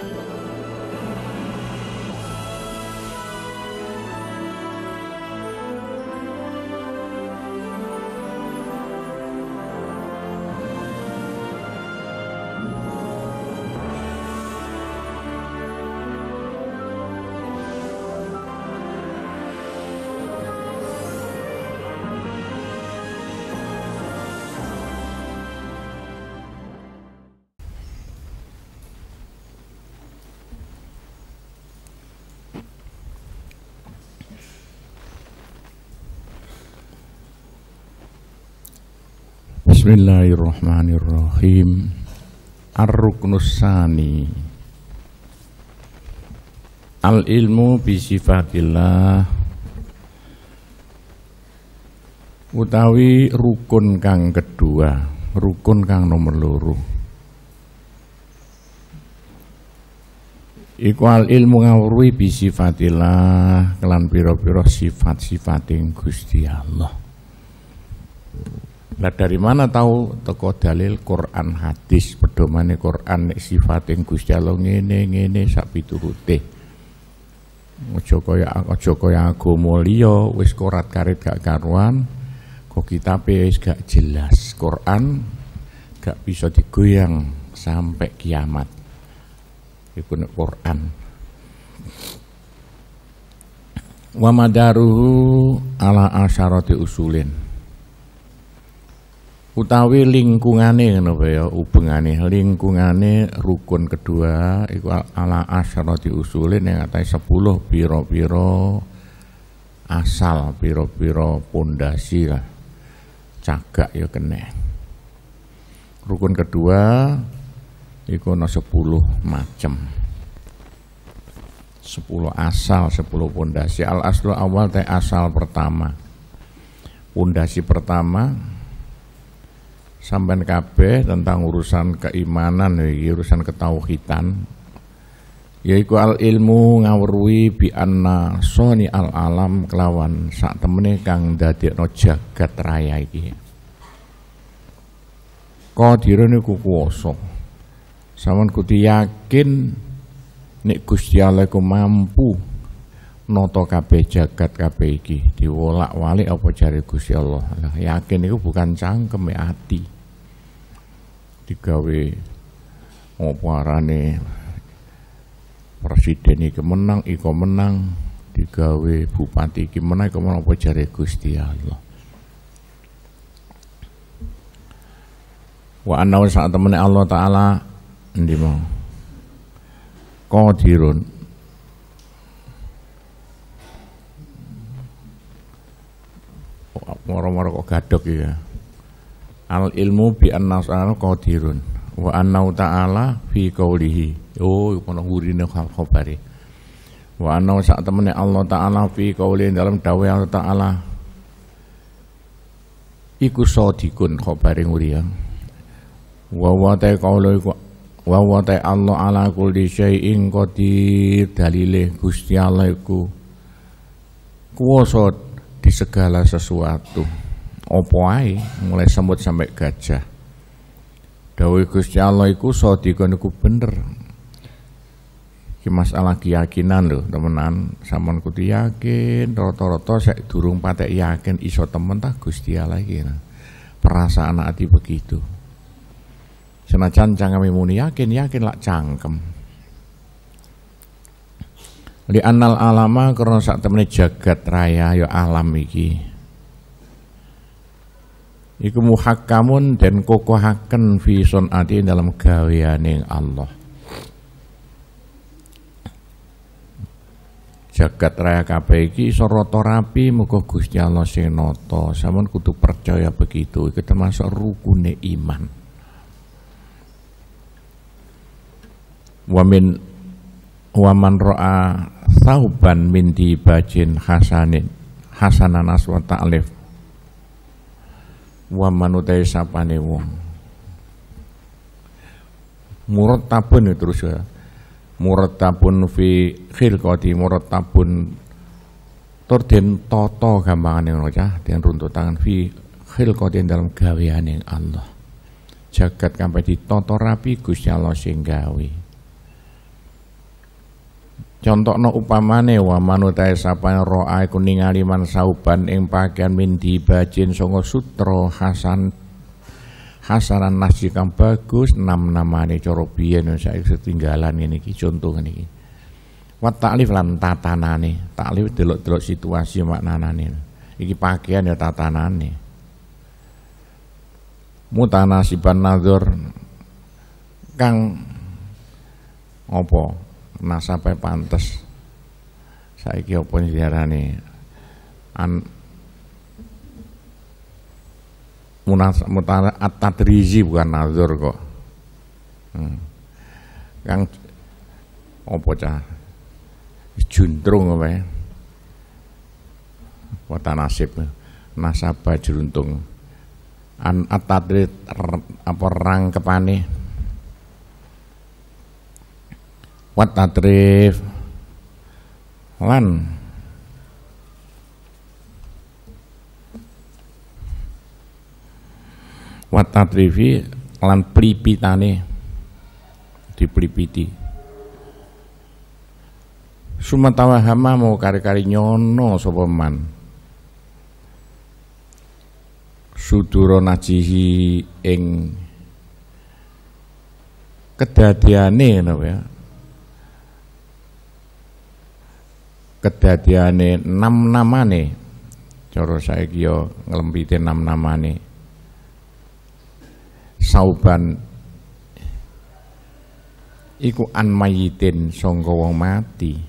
Thank you. Bismillahirrahmanirrahim. ar ruknusani Al-ilmu bisifatillah utawi rukun kang kedua, rukun kang nomor loro. Iku al ilmu ngawruhi bisifatillah kelan piro-piro sifat yang Gusti Allah. Lah dari mana tahu tokoh dalil Quran hadis pedomane Quran nek sifate Gusti Allah ngene ngene sak piturute. Aja kaya aja kaya agama liya wis korat karit gak karuan kok kitabe wis gak jelas Quran gak bisa digoyang sampai kiamat. Iku nek Quran. Wa madaruhu ala asharati usulin utawi lingkungane ngono ya hubungane lingkungane rukun kedua iku ala asyarati usulin yang ngatai 10 piro-piro asal piro-piro pondasi lah cagak ya kene rukun kedua iku ana 10 macem 10 asal 10 pondasi al aslu awal teh asal pertama pondasi pertama sampean kabeh tentang urusan keimanan ya urusan ketauhidan yaitu al ilmu ngawruwi bi anna soni al alam kelawan sak temene kang dadekno jagat raya iki kadire niku kuwasa sampean kudu yakin nek Gusti Allah ku mampu nata kabeh jagat kabeh iki diwolak-walik apa jare Gusti Allah yakin itu bukan cangkem ya ati digawe ngopo arane presiden iki menang iko menang digawe bupati iki menang iko menang apa jare Gusti Allah wa anna saat temene Allah taala endi mau qadirun moro-moro kok gadok ya al ilmu bi anna ta'ala qadirun wa anna ta'ala fi qawlihi oh kono gurine khabare wa anna sak temene Allah taala fi qawli dalam dawuh Allah taala iku kau khabare nguriya wa wa ta qawlu iku wa wa ta Allah ala kulli syai'in qadir dalile Gusti Allah iku kuwasa di segala sesuatu opo ae mulai semut sampai gajah dawuh Gusti Allah iku sadika iku bener iki masalah keyakinan lho temenan sampean kudu yakin rata-rata saya durung patek yakin iso temen tah Gusti Allah iki nah. perasaan hati begitu senajan cangkeme muni yakin yakin lak cangkem li anal alama karena sak temene jagat raya ya alam iki iku muhakkamun dan kokohaken fi sunati dalam gaweane Allah jagat raya kabeh iki iso rata rapi muga Gusti Allah sing nata sampun kudu percaya begitu iku termasuk rukune iman wa min wa man ra'a sauban min dibajin hasanin hasanan aswata alif wa manutai sapane wong murattabun terus ya murattabun fi khilqati murattabun tur den tata gampangane ngono cah den runtutan fi khilqati dalam gaweane Allah jagat sampai ditata rapi Gusti Allah sing gawe no upamane wa manutai sapa roa iku ningali man sauban ing pakaian mindi bajin songo sutra hasan hasanan nasi kang bagus enam namane cara biyen saiki setinggalan ini iki conto ngene iki. Wa taklif lan tatanane, taklif delok-delok situasi maknanane. Iki pakaian ya tatanane. Mutanasiban nadzur kang apa? nasabe pantes saiki apa diarani an munas mutara at bukan nazar kok hmm. kang opo cah juntrung apa ya wata nasib nasabah jeruntung an atadri apa kepani wat tatrif lan wat tatrifi lan plipitane diplipiti sumatawa hama mau kari-kari nyono sopeman. man sudura najihi ing kedadiane ya kedadiane enam nama cara saiki kyo ya nglempite enam nih sauban iku an mayitin sangka wong mati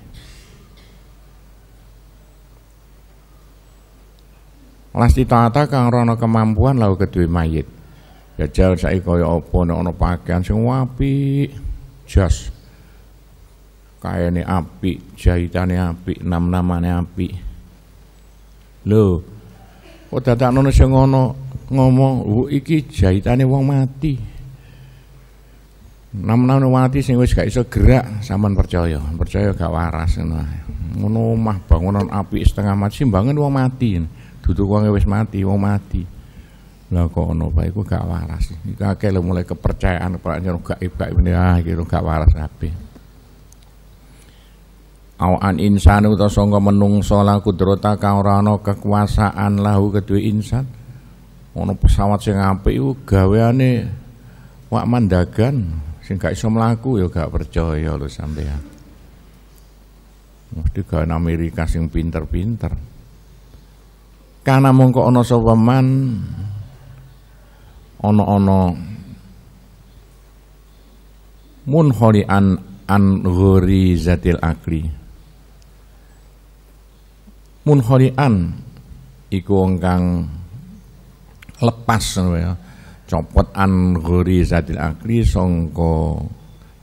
Lasti tata kang rono kemampuan lau ketui mayit Jajal saya kaya apa ono pakaian sing apik jas kaene api jahitane api nam-namane api lo kok dadakno sing ngono ngomong, bu iki jahitane wong mati." Nam-namane mati sing wis gak iso gerak, sampean percaya, percaya gak waras ngono. Ngono omah bangunan api setengah mati, bangun wong mati. Duduk wong wis mati, wong mati. Lah kok ono bae gak waras. Iki akeh mulai kepercayaan, kepercayaan gaib ini ah gitu gak waras kabeh. Awan insan itu ta menung menungsa la kudrota kang ora kekuasaan lahu kedue insan ono pesawat sing apik iku gaweane wak mandagan sing gak iso mlaku ya gak percaya lho sampean mesti gak Amerika sing pinter-pinter karena mongko ono sopeman ono ono mun munholi an an ghori zatil akli an iku wong kang lepas ya copot an ghori zatil akli songko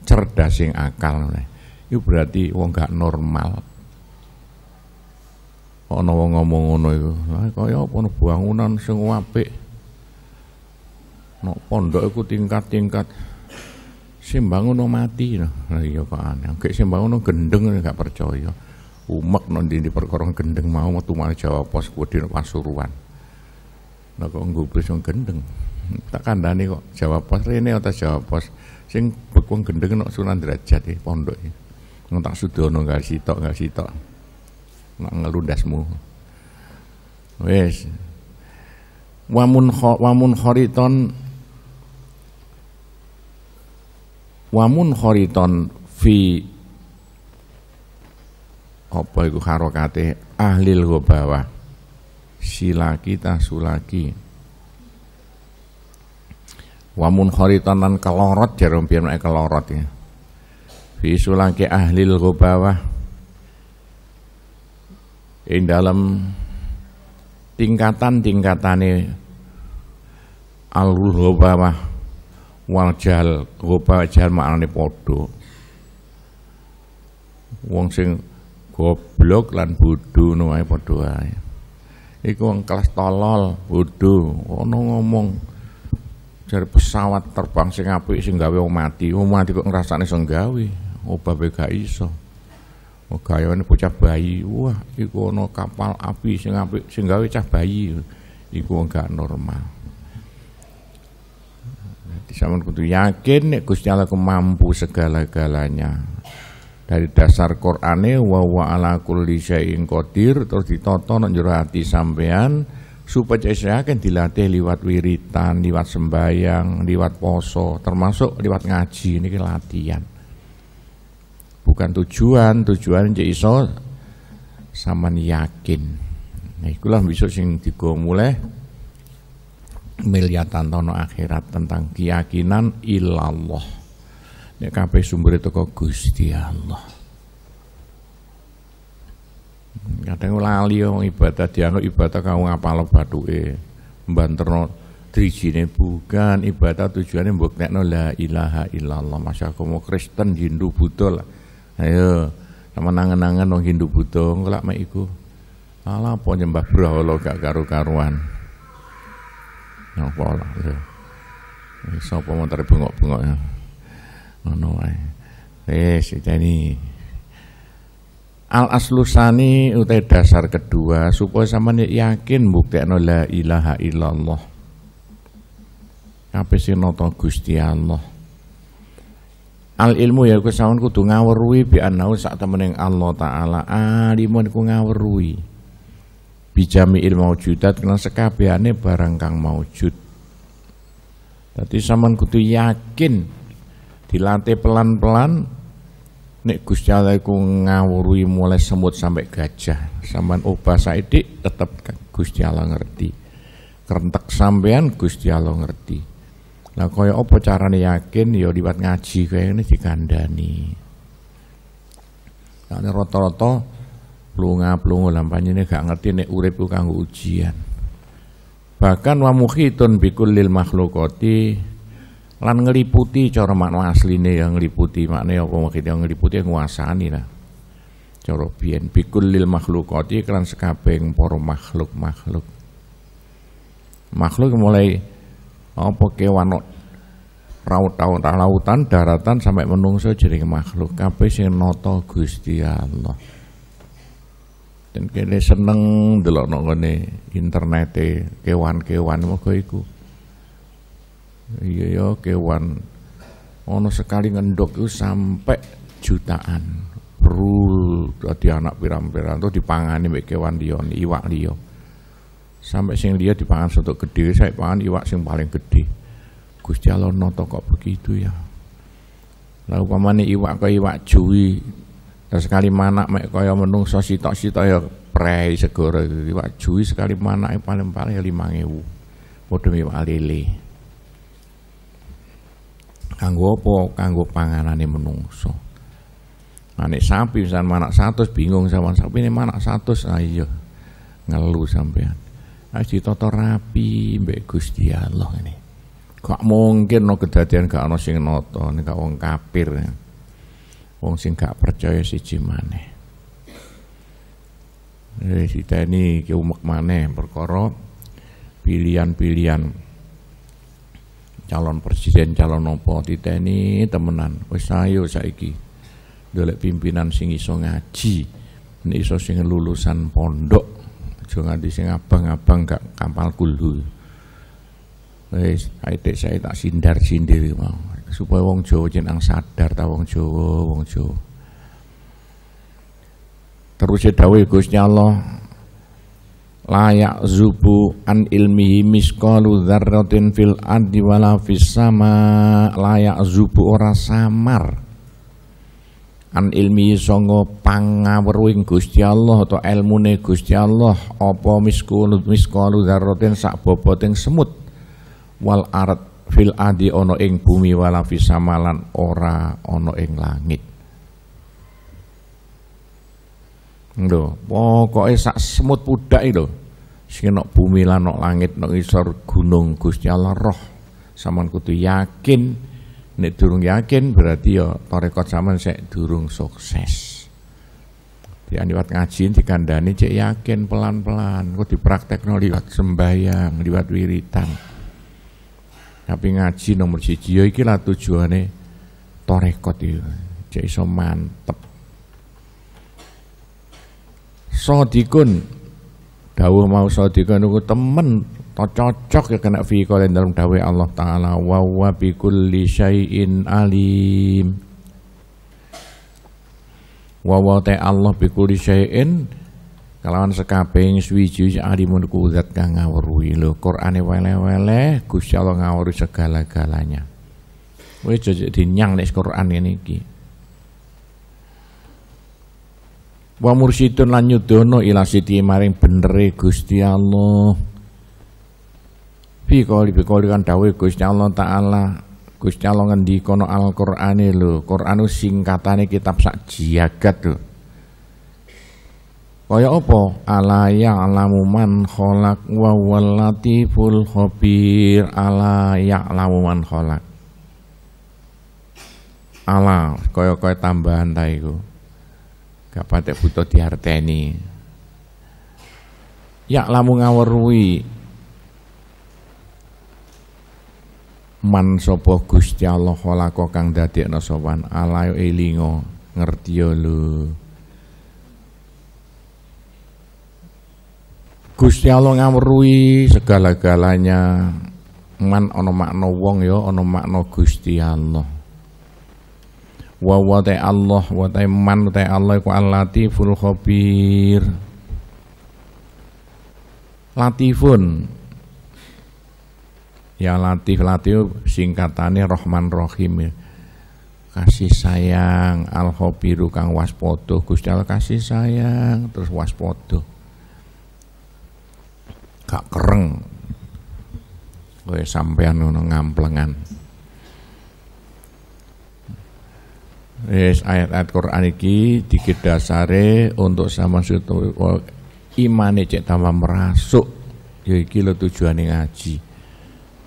cerdas sing akal itu berarti wong gak normal ana wong ngomong ngono iku lha kaya apa bangunan sing apik nok pondok iku tingkat-tingkat sing bangun mati lho nah, iya kok aneh gek sing bangun gendeng gak percaya umek nanti di perkorong gendeng mau mau malah Jawa Pos kuwi di Pasuruan. Lah kok nggo bis gendeng. Tak kandani kok Jawa Pos rene ora Jawa Pos sing bekung gendeng nok Sunan Derajat iki pondok iki. Nang tak sudono gak sitok gak sitok. Nak ngelundasmu. Wis. Wamun kho, wamun khoriton wamun khoriton fi apa itu harokate ahlil gobawah silaki tasulaki Wamun munkharitan kelorot jarum biar nek kelorot ya fi sulaki ahlil gobawah ing dalam tingkatan-tingkatane alul gobawah wal jal gobawah jal maknane podo wong sing goblok lan bodho nuai wae padha Iku wong kelas tolol, bodho, ono ngomong dari pesawat terbang sing apik sing gawe wong mati, wong mati kok ngrasakne sing gawe, obabe oh, gak iso. Oh ini bocah bayi, wah iku ono kapal api sing apik sing gawe cah bayi. Iku enggak normal. Jadi sampean kudu yakin nih, Gusti Allah segala-galanya dari dasar Qur'ane wa wa ala kulli syai'in qadir terus ditata nang jero ati sampean supaya akan dilatih liwat wiritan, liwat sembayang, liwat poso, termasuk liwat ngaji ini latihan. Bukan tujuan, tujuan cek iso sampean yakin. Nah, ikulah bisa sing digo mulai melihat tantono akhirat tentang keyakinan ilallah. Nek kabeh sumbere teko Gusti Allah. Kadang lali wong ibadah dianggap ibadah kau ngapal bathuke, mbanterno drijine bukan ibadah tujuannya mbuktekno la ilaha illallah. Masya kamu Kristen, Hindu, Buddha lah. Ayo, sama nangan-nangan wong Hindu Buddha ngelak mek iku. Ala apa nyembah brahala gak karu-karuan. Napa lah. Sapa mentare bengok-bengok ya ngono ae wis diteni Al aslusani utai dasar kedua supaya sama yakin bukti no la ilaha illallah. Apa sih noto Gusti Allah. Al ilmu ya ku kutu kudu ngaweruhi bi annahu sak temening Allah taala alimun ku ngaweruhi. ilmu maujudat kena sekabehane barang kang maujud. Dadi sampean kudu yakin dilatih pelan-pelan nek Gusti Allah iku ngawuri mulai semut sampai gajah sampean obah saidik tetap Gusti Allah ngerti kerentek sampean Gusti Allah ngerti lah kaya apa carane yakin ya liwat ngaji kaya ini dikandani Nah, roto-roto, pelunga pelunga lampanya nih gak ngerti nek urip kanggo ujian. Bahkan wa muhitun bikulil makhlukati lan ngeliputi cara makna asline yang ngeliputi makna apa maksudnya ngeliputi ya nguasani lah cara biyen bikul lil makhlukati kan sekabeng poro makhluk-makhluk makhluk mulai apa kewan raut lautan daratan sampai menungso jering makhluk kabeh sing nata Gusti Allah dan kene seneng delok nang internete kewan-kewan moga iku iya ya kewan ono sekali ngendok itu sampai jutaan perul tadi anak pirang-pirang tuh dipangani mbek kewan liya iwak liya sampai sing dia dipangan untuk gede saya pangan iwak sing paling gede Gusti Allah noto kok begitu ya lalu pamane iwak ke iwak juwi terus sekali manak mek kaya menungso sitok-sitok ya prei segoro iwak juwi sekali yang paling-paling ya ngewu padha iwak lele Kanggo apa? Kanggo panganane menungso. Manik nah, sapi misalnya manak satu, bingung sama sapi ini manak satu, ah iya ngeluh sampean. Harus ah, ditotor rapi mbek Gusti Allah ini. Kok mungkin no kejadian gak ono sing noto ini gak wong kafir. Wong sing gak percaya si cimane. Eh, kita ini keumek mana perkara pilihan-pilihan calon presiden calon nopo titeni temenan wis ayo saiki dolek pimpinan sing iso ngaji ini iso sing lulusan pondok aja nganti sing abang-abang gak kampal kulhu wis aite saya tak sindar-sindir mau supaya wong Jawa jenang sadar ta wong Jawa wong Jawa terus ya dawuh Gusti Allah layak zubu an ilmihi miskolu darrotin fil adi wala sama layak zubu ora samar an ilmi sanga pangawruhing Gusti Allah atau ilmune Gusti Allah apa miskolu miskolu darrotin sak boboting semut wal arat fil adi ono ing bumi wala fis ora ono ing langit Lho, pokoke sak semut pudak lho. Sing nok bumi lan nok langit nok isor gunung Gusti Allah roh. Saman kudu yakin nek durung yakin berarti ya tarekat sampean sik durung sukses. Yang liwat ngaji dikandani cek yakin pelan-pelan. Kok no, liwat sembahyang, liwat wiritan. Tapi ngaji nomor siji ya iki lah tujuane tarekat iki. Ya. Cek iso mantep sodikun dawuh mau sodikun itu temen cocok ya kena fi kalian dalam dawai Allah Ta'ala wa wa bi syai'in alim wa wa Allah bi kulli syai'in kalawan sekabehing swiji alimun kudat zat kang ngawruhi lho Qur'ane wele-wele Gusti Allah ngawruhi segala-galanya wis jadi nyang nek Qur'an ini iki wa mursyidun lan nyudono ila siti maring benere Gusti Allah fi qali bi qali kan dawuh Gusti Allah taala Gusti Allah ngendika no Al-Qur'ane lho Qur'anu singkatane kitab sak jagat lho Kaya apa? Ala ya'lamu man kholak wa wal latiful khabir ala ya'lamu man kholak Ala kaya-kaya tambahan ta iku gak patek butuh diharteni ya lamu ngawerui man sopo Gusti Allah kokang kang dadekno sowan alayo elingo ngerti yo lu Gusti Allah ngawruhi segala-galanya man ono makna wong ya ono makna Gusti Allah wa wa Allah wa man ta Allah ku al-latiful khabir latifun ya latif latif singkatannya Rahman Rahim ya. kasih sayang al khabiru kang waspodo Gusti Allah kasih sayang terus waspodo gak kereng kowe sampean ngono ngamplengan Yes, ayat-ayat Quran iki dikit dasare untuk sama situ imane cek tambah merasuk ya iki lo tujuane ngaji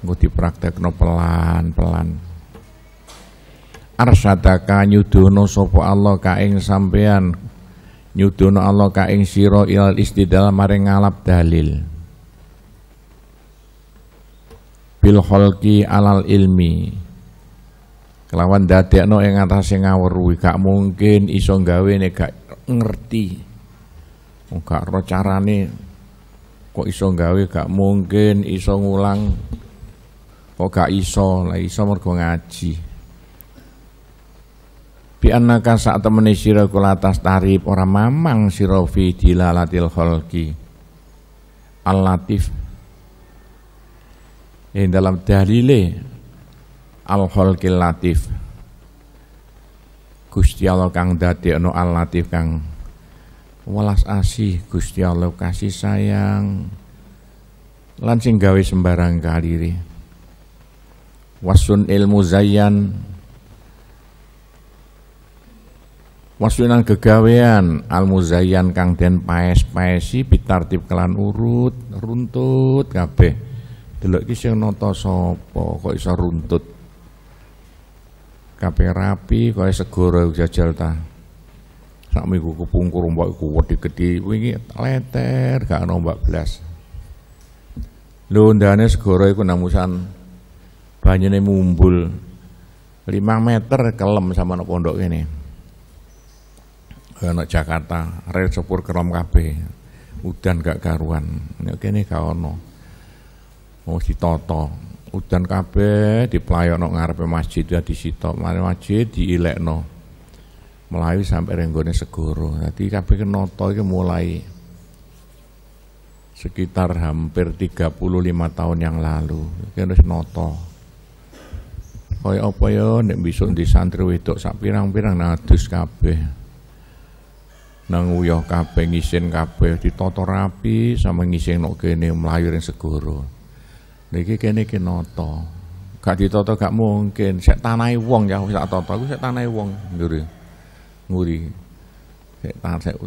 nggo dipraktekno pelan-pelan arsadaka nyudono sapa Allah kaing sampean nyudono Allah kaing siro ilal istidal maring ngalap dalil bil alal ilmi Kelawan yang atas yang ngaweruhi gak mungkin iso gawe nek gak ngerti. gak ro carane kok iso gawe gak mungkin iso ngulang kok gak iso lah iso mergo ngaji. bi anaka sak temene sira kulatas tarif ora mamang sira fi dilalatil khalqi al latif yang dalam dalile al-khalqil latif Gusti Allah kang dadekno al-latif kang welas asih Gusti Allah kasih sayang lan sing gawe sembarang kaliri wasun ilmu zayan wasunan kegawean al muzayyan kang den paes-paesi bitartib kelan urut runtut kabeh delok iki sing nata sapa kok iso runtut kape rapi kaya segoro jajal ta sak minggu kepungkur mbak iku wedi gedhi wingi leter gak ono mbak belas ndane segoro iku namusan banyune mumbul 5 meter kelem sama anak pondok ini anak Jakarta rel sepur kerom kabeh udan gak karuan nek kene gak ono mau ditoto udan kabeh diplayokno ngarepe masjid ya situ mari masjid diilekno melayu sampai renggone segoro kape kabeh kenoto ke mulai sekitar hampir 35 tahun yang lalu iki wis noto kaya apa ya nek bisu di santri wedok sak pirang-pirang nadus kabeh nang uyah kabeh ngisin kabeh ditata rapi sama ngisin nok kene melayu ring segoro Niki kene iki nata. Gak ditata gak mungkin. Sek tanahe wong ya wis tak tata. Aku sek tanahe wong nguri. Nguri. Sek tanah sek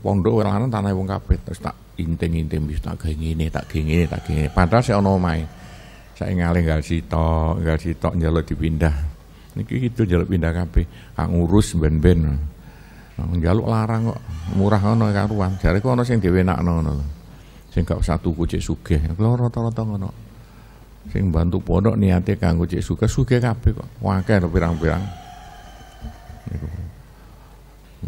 pondok ana tanahe wong kabeh terus tak inting-inting wis tak gawe ngene, tak gawe ngene, tak gawe. Padahal sek ana omahe. Saya ngale gak sitok, gak sitok njaluk dipindah. Niki itu njaluk pindah kabeh. Aku ngurus ben-ben. njaluk larang kok murah ngono karuan. Jare kok, ana sing dhewe enakno ngono. Sing gak satu tuku cek sugih. loro rata-rata ngono. Sing bantu pondok niate kanggo cek suka suka kabeh kok. Wakil lho pirang-pirang. Niku.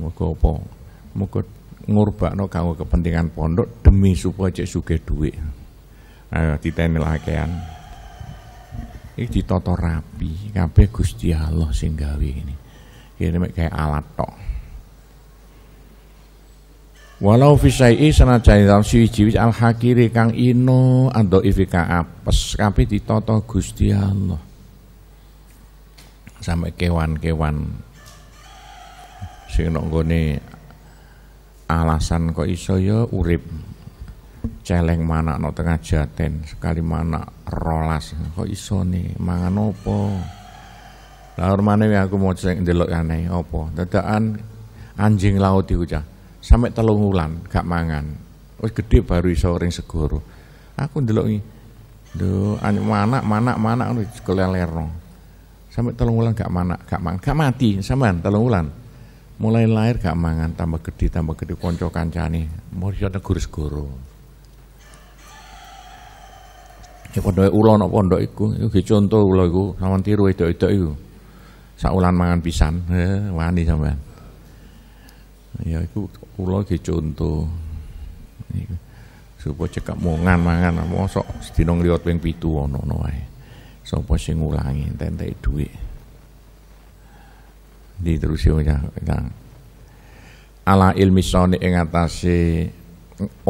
Muga apa? ngurbak no kanggo kepentingan pondok demi supaya cek suka duit, Ayo diteni lakean. Iki ditata rapi, kabeh Gusti Allah sing gawe ini. Kene kayak alat tok. Walau fisai sanajane dalam siji al hakiri kang ino ando ifika apes kape ditoto Gusti Allah. Sampai kewan-kewan sing nggone alasan kok iso yo ya, urip celeng mana no tengah jaten sekali mana rolas kok iso nih mangan opo lah rumane aku mau cek ndelok aneh opo dadaan anjing laut diucap sampai telung wulan gak mangan. Wis gede baru iso ring segoro. Aku iki. Lho, anak manak manak manak ngono kelelerno. Sampai telung wulan gak manak, gak mangan, gak mati sampean telung wulan. Mulai lahir gak mangan, tambah gede tambah gede kanca kancane. Mau negur segoro. Ya pondoke ula ana pondok iku, iku contoh ulah iku, sampean tiru edok-edok iku. Sak mangan pisan, eh, wani sampean ya itu kula ge contoh supo supaya cekak mongan mangan mosok sedina ngliwat ping 7 ana-ana wae sapa sing ngulangi entek dhuwit diterusi ya, ya ala ilmi sone ing atase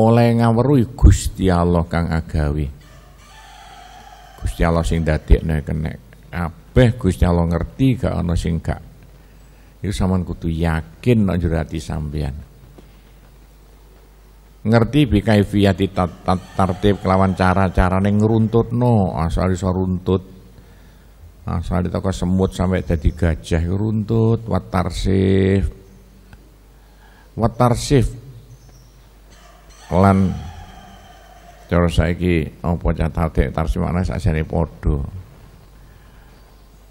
oleh ngaweruhi Gusti Allah kang agawi Gusti Allah sing dadekne kenek kabeh Gusti Allah ngerti gak ana sing gak itu sampean kutu yakin nek jero ati sampean. Ngerti bi kaifiyati tartib kelawan cara-carane cara no asal ah, iso runtut. Asal ah, ditoko semut sampai jadi gajah runtut, watarsif. Watarsif lan cara saiki apa catate tarsif saja sakjane podo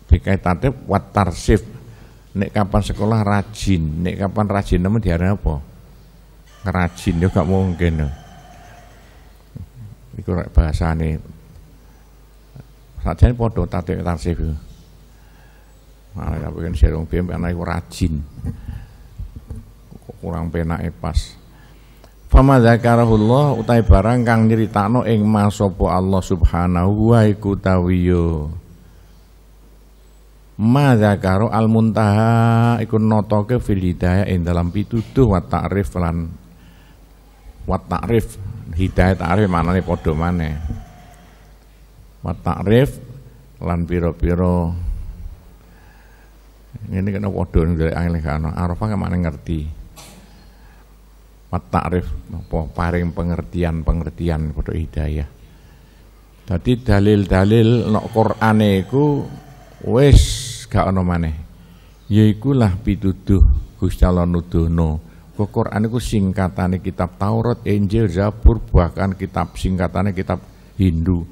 Dikai tatib watarsif nek kapan sekolah rajin nek kapan rajin namun diarani apa ngerajin yo ya gak mungkin iku rek bahasane sajane padha tatik tarsif malah gak pengen serong BM karena iku rajin kurang penake pas Fama zakarahullah utai barang kang nyeritakno ing masopo Allah subhanahu wa iku madzakaro al muntaha iku notoke fil hidayah ing dalam pituduh wa ta'rif lan wa ta'rif hidayah ta'rif nih padha maneh wa ta'rif lan pira-pira ini kena padha Gak angel kana ke mana ngerti wa ta'rif apa paring pengertian-pengertian padha hidayah Tadi dalil-dalil nok Qur'ane iku wis gak ana maneh yaikulah pituduh Gusti Allah nuduhno Al-Qur'an iku singkatane kitab Taurat, Injil, Zabur, bahkan kitab singkatannya kitab Hindu.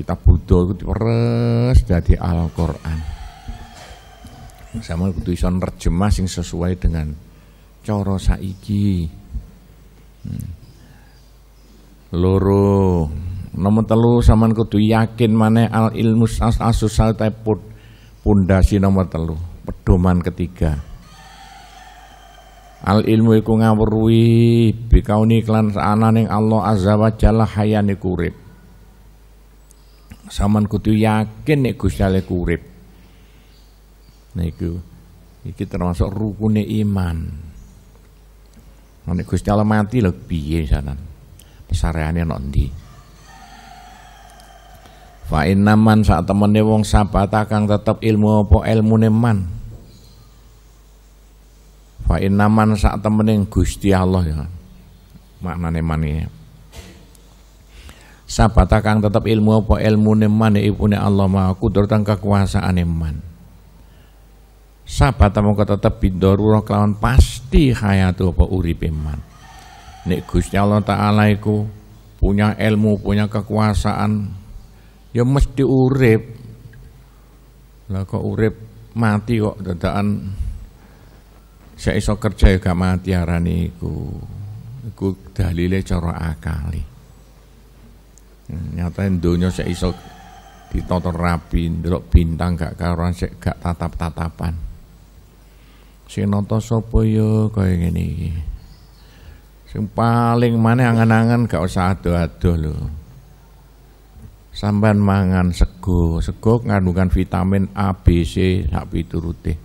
Kitab Buddha itu diperes jadi Al-Qur'an. Sama kudu iso nerjemah sing sesuai dengan cara saiki. Hmm. Loro, nomor telu sama kudu yakin mana al ilmu as asusal teput pondasi nomor telu pedoman ketiga al ilmu iku ngawruhi iklan sana neng Allah azza wa jalla hayane kurip saman kudu yakin nek Gusti Allah kurip niku iki termasuk rukune iman nek Gusti Allah mati lho piye sanan pesareane nek ndi Fa innaman sak temene wong sabata kang tetep ilmu apa ilmune man. Fa innaman sak temene Gusti Allah ya. Maknane man ya. Sabata kang tetep ilmu apa ilmune man ibune Allah Maha Kudrat kang kekuasaane man. Sabata mongko tetep bidorurah kelawan pasti hayat apa uripe man. Nek Gusti Allah taala iku punya ilmu, punya kekuasaan, ya mesti urip lah kok urip mati kok dadakan saya iso kerja ya gak mati arani iku iku dalile cara akali hmm, nyatain dunia saya iso ditotor rapi ndelok bintang gak karuan saya gak tatap-tatapan sing nonton sapa ya kaya ngene iki sing paling mana angan-angan gak usah ado-ado lho sampean mangan sego, sego kandungan vitamin A, B, C sak piturute.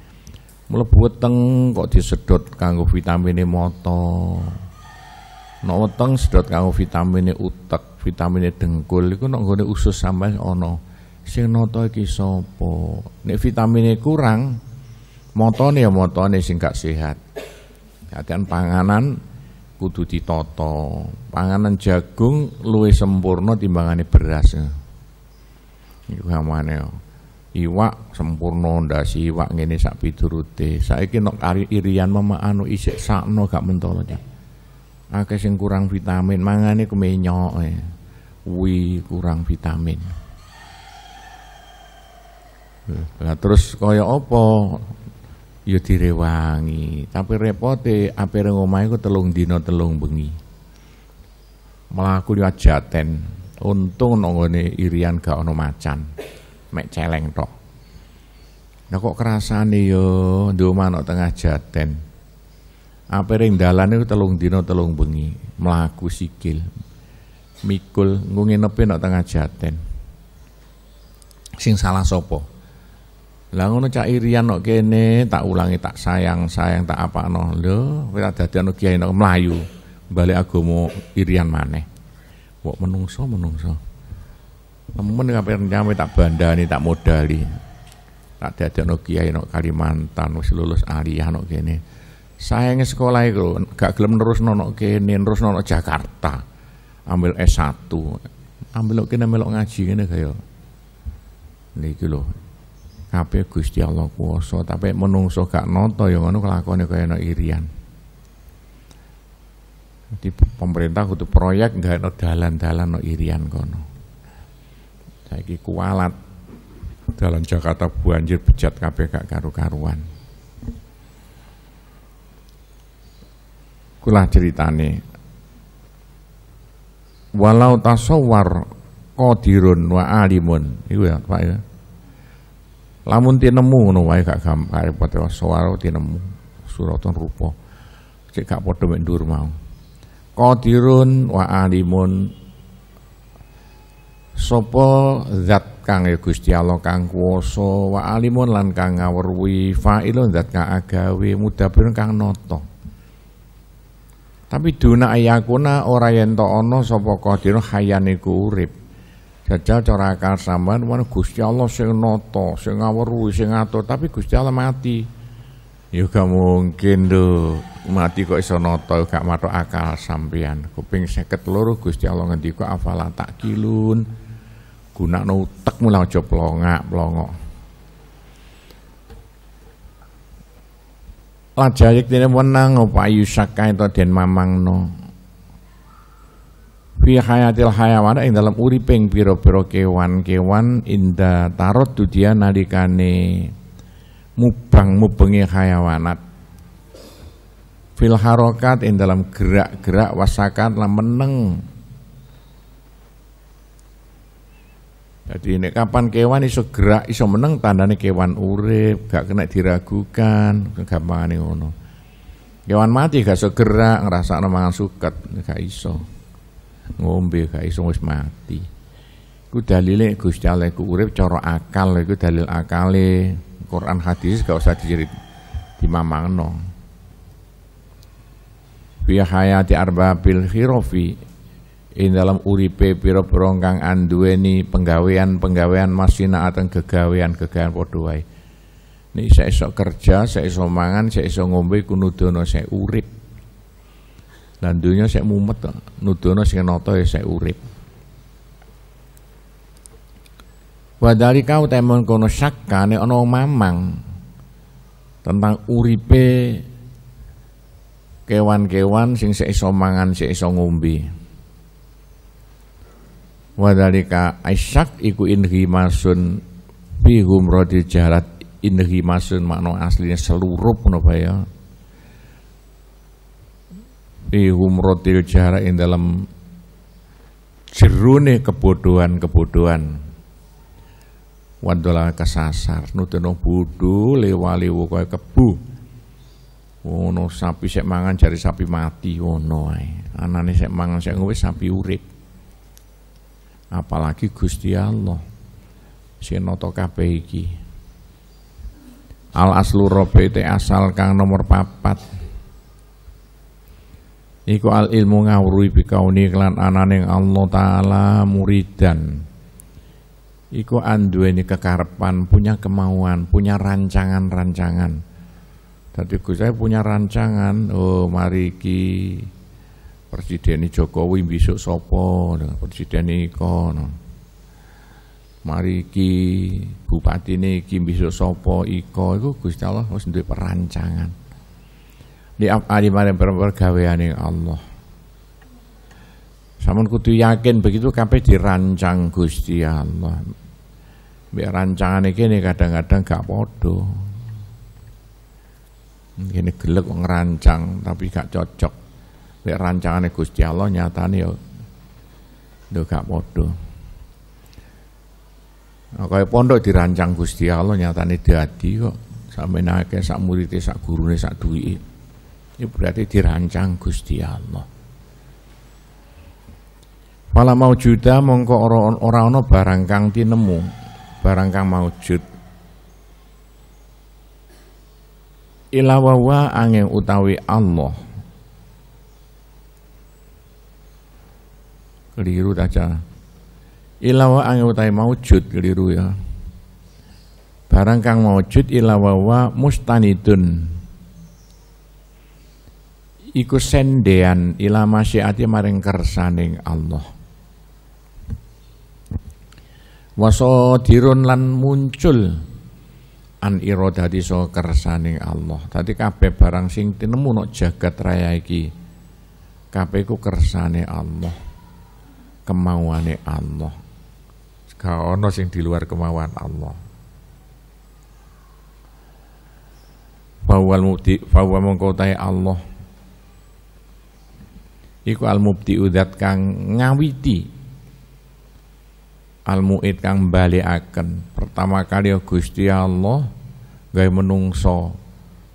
Mlebu weteng kok disedot kanggo vitamine mata. Nek weteng sedot kanggo vitamine utek, vitamine dengkul iku nek no nggone usus sampean ana. Sing nata iki sapa? Nek vitamine kurang, nih ya motor sing gak sehat. Katian panganan kudu ditoto, Panganan jagung luwih sempurna timbangane beras. Iku gamane. Iwak sempurna ndasi iwak ngene sak piturute. Saiki nek ari irian mama anu isik sakno gak mentolo. Akeh sing kurang vitamin, mangane kemenyok. Wi kurang vitamin. Lah terus kaya apa? Ya direwangi. Tapi repote apere ngomahe ku telung dino telung bengi. melaku liwat ya Jaten. Untung nonggone irian gak ono macan. Mek celeng tok. Nah kok kerasane yo nduk manuk tengah Jaten. Apa ring dalan itu telung dino telung bengi melaku sikil. Mikul nggo nginepe nang tengah Jaten. Sing salah sopo. Lah ngono cak irian nok kene tak ulangi tak sayang sayang tak apa no lo kita dadi ono kiai nok mlayu balik agomo irian maneh. Wah menungso menungso. Temen ngapain nyampe tak nih tak modali. Tak ada nokia nok Kalimantan wis lulus aliyah nok kene. Sayangnya sekolah itu gak gelem terus nok kene, terus nok Jakarta. Ambil S1. Ambil kene melok ngaji kene kaya. Niki loh, Kabeh Gusti Allah kuwasa, tapi menungso gak nata ya ngono kayak kaya irian di pemerintah kudu proyek nggak ada dalan-dalan no irian kono. Saiki kualat dalan Jakarta banjir bejat kabeh gak karu-karuan. Kulah ceritane. Walau tasawwar kodirun wa alimun. Iku ya, Pak ya. Lamun tinemu ngono wae gak gampang repot ya. ti tinemu suratun rupo, Cek gak padha mek mau qadirun wa alimun sapa zat kang ya Gusti Allah kang kuwasa wa alimun lan kang fa fa'ilun zat kang agawe mudabirun kang nata tapi duna ayakuna ora yen to ana sapa qadirun hayan iku urip jajal cara akal sampean Gusti Allah sing nata sing ngawruwi sing ngatur tapi Gusti Allah mati Ya gak mungkin do mati kok iso noto gak matok akal sampean. Kuping 50 loro Gusti Allah ngendika afala tak kilun. Gunakno utek mula aja plongak plongo Lajayik dene menang ayu sakae to den mamangno. Fi hayatil hayawan ing dalam uriping pira-pira kewan-kewan inda tarot dudia nalikane mubang mubengi hayawanat fil harokat in dalam gerak-gerak wasakan lah meneng jadi ini kapan kewan iso gerak iso meneng tandanya kewan urip gak kena diragukan gampang nih ono kewan mati gak iso ngerasa nama suket gak iso ngombe gak iso wis mati ku dalile Gusti Allah ku urip cara akal iku dalil akale Quran hadis gak usah dijerit di mamangno fi hayati bil hirofi in dalam uripe piro berongkang andueni penggawean-penggawean masina ateng kegawean kegawean podoai. Nih saya esok kerja saya esok mangan saya esok ngombe kunudono saya urip dan dunia saya mumet nudono saya noto ya saya urip Wadari kau temen kono ne ono mamang tentang uripe kewan-kewan sing seiso mangan seiso ngombe. Wadalika aisyak iku inhi masun bihum roti jarat inhi masun makna aslinya seluruh puno ya. Bihum rodil jarat in dalam jerune kebodohan-kebodohan wandola kesasar nuteno bodho lewa-lewo kaya kebu ono sapi sek mangan jari sapi mati ono ae anane sek mangan sek ngowe sapi urip apalagi Gusti Allah sing nata kabeh iki Al aslu robe te asal kang nomor papat Iku al ilmu ngawruhi bikauni klan anane Allah Ta'ala muridan iku anduweni kekarepan, punya kemauan, punya rancangan-rancangan. Tadi Gusti saya punya rancangan, oh mari iki Presiden Jokowi besok sapa, Presiden iko. Mari iki ini iki besok sopo iko iku Gusti Allah harus perancangan. Di apa di mari pergaweane Allah. Samun kudu yakin begitu sampai dirancang Gusti Allah. rancangan rancangan ini kadang-kadang gak podo. Ini gelek ngerancang tapi gak cocok. Biar rancangan Gusti Allah nih yo ndo gak podo. Nah, kayak pondok dirancang Gusti Allah nih dadi kok sampai nake sak muridnya, sak gurunya, sak duit. Ini berarti dirancang Gusti Allah. Pala maujuda mongko ora ana barang kang tinemu, barang kang maujud. Ilawawa angin utawi Allah. Keliru aja. Ilawa angin utawi maujud keliru ya. Barang kang maujud ilawawa mustanidun. Iku sendean ilama syiati maring kersaning Allah wasodirun lan muncul an iradati so kersane Allah tadi kabeh barang sing tinemu nok jagat raya iki kabeh ku kersane Allah kemauane Allah gak ono sing di luar kemauan Allah Fawal mubdi fawa mengkotai Allah Iku al mubdi udat kang ngawiti Al-Mu'id kang akan Pertama kali ya Gusti Allah gay menungso.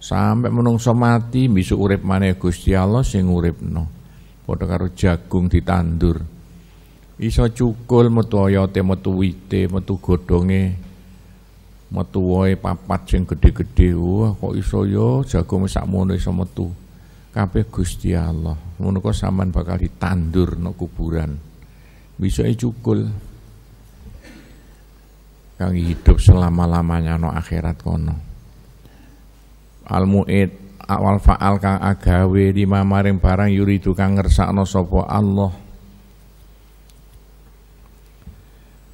Sampai menungso mati besok urip maneh Gusti Allah sing no Padha karo jagung ditandur. Iso cukul metu oyote, metu wite, metu godonge metu wohe papat sing gede gede Wah, kok iso yo ya? jagung sakmono iso metu. kape Gusti Allah. Ngono saman bakal ditandur no kuburan. Bisa e cukul kang hidup selama-lamanya no akhirat kono al muid awal faal kang agawe lima maring barang itu kang ngersakno sopo Allah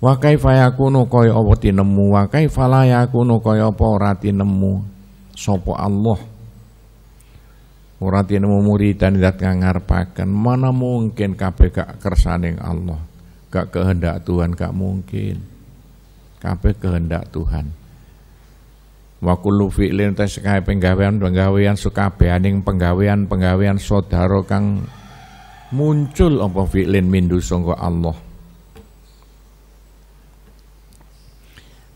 wa kaifa yakunu kaya apa tinemu wa kaifa la yakunu kaya apa ora tinemu sapa Allah ora tinemu muridan zat kang ngarepaken mana mungkin kabeh gak kersaning Allah gak kehendak Tuhan gak mungkin kabeh kehendak Tuhan wa kullu fi'lin taskai penggawean-penggawean sukabehaning penggawean-penggawean saudara kang muncul apa fi'lin mindu sangga Allah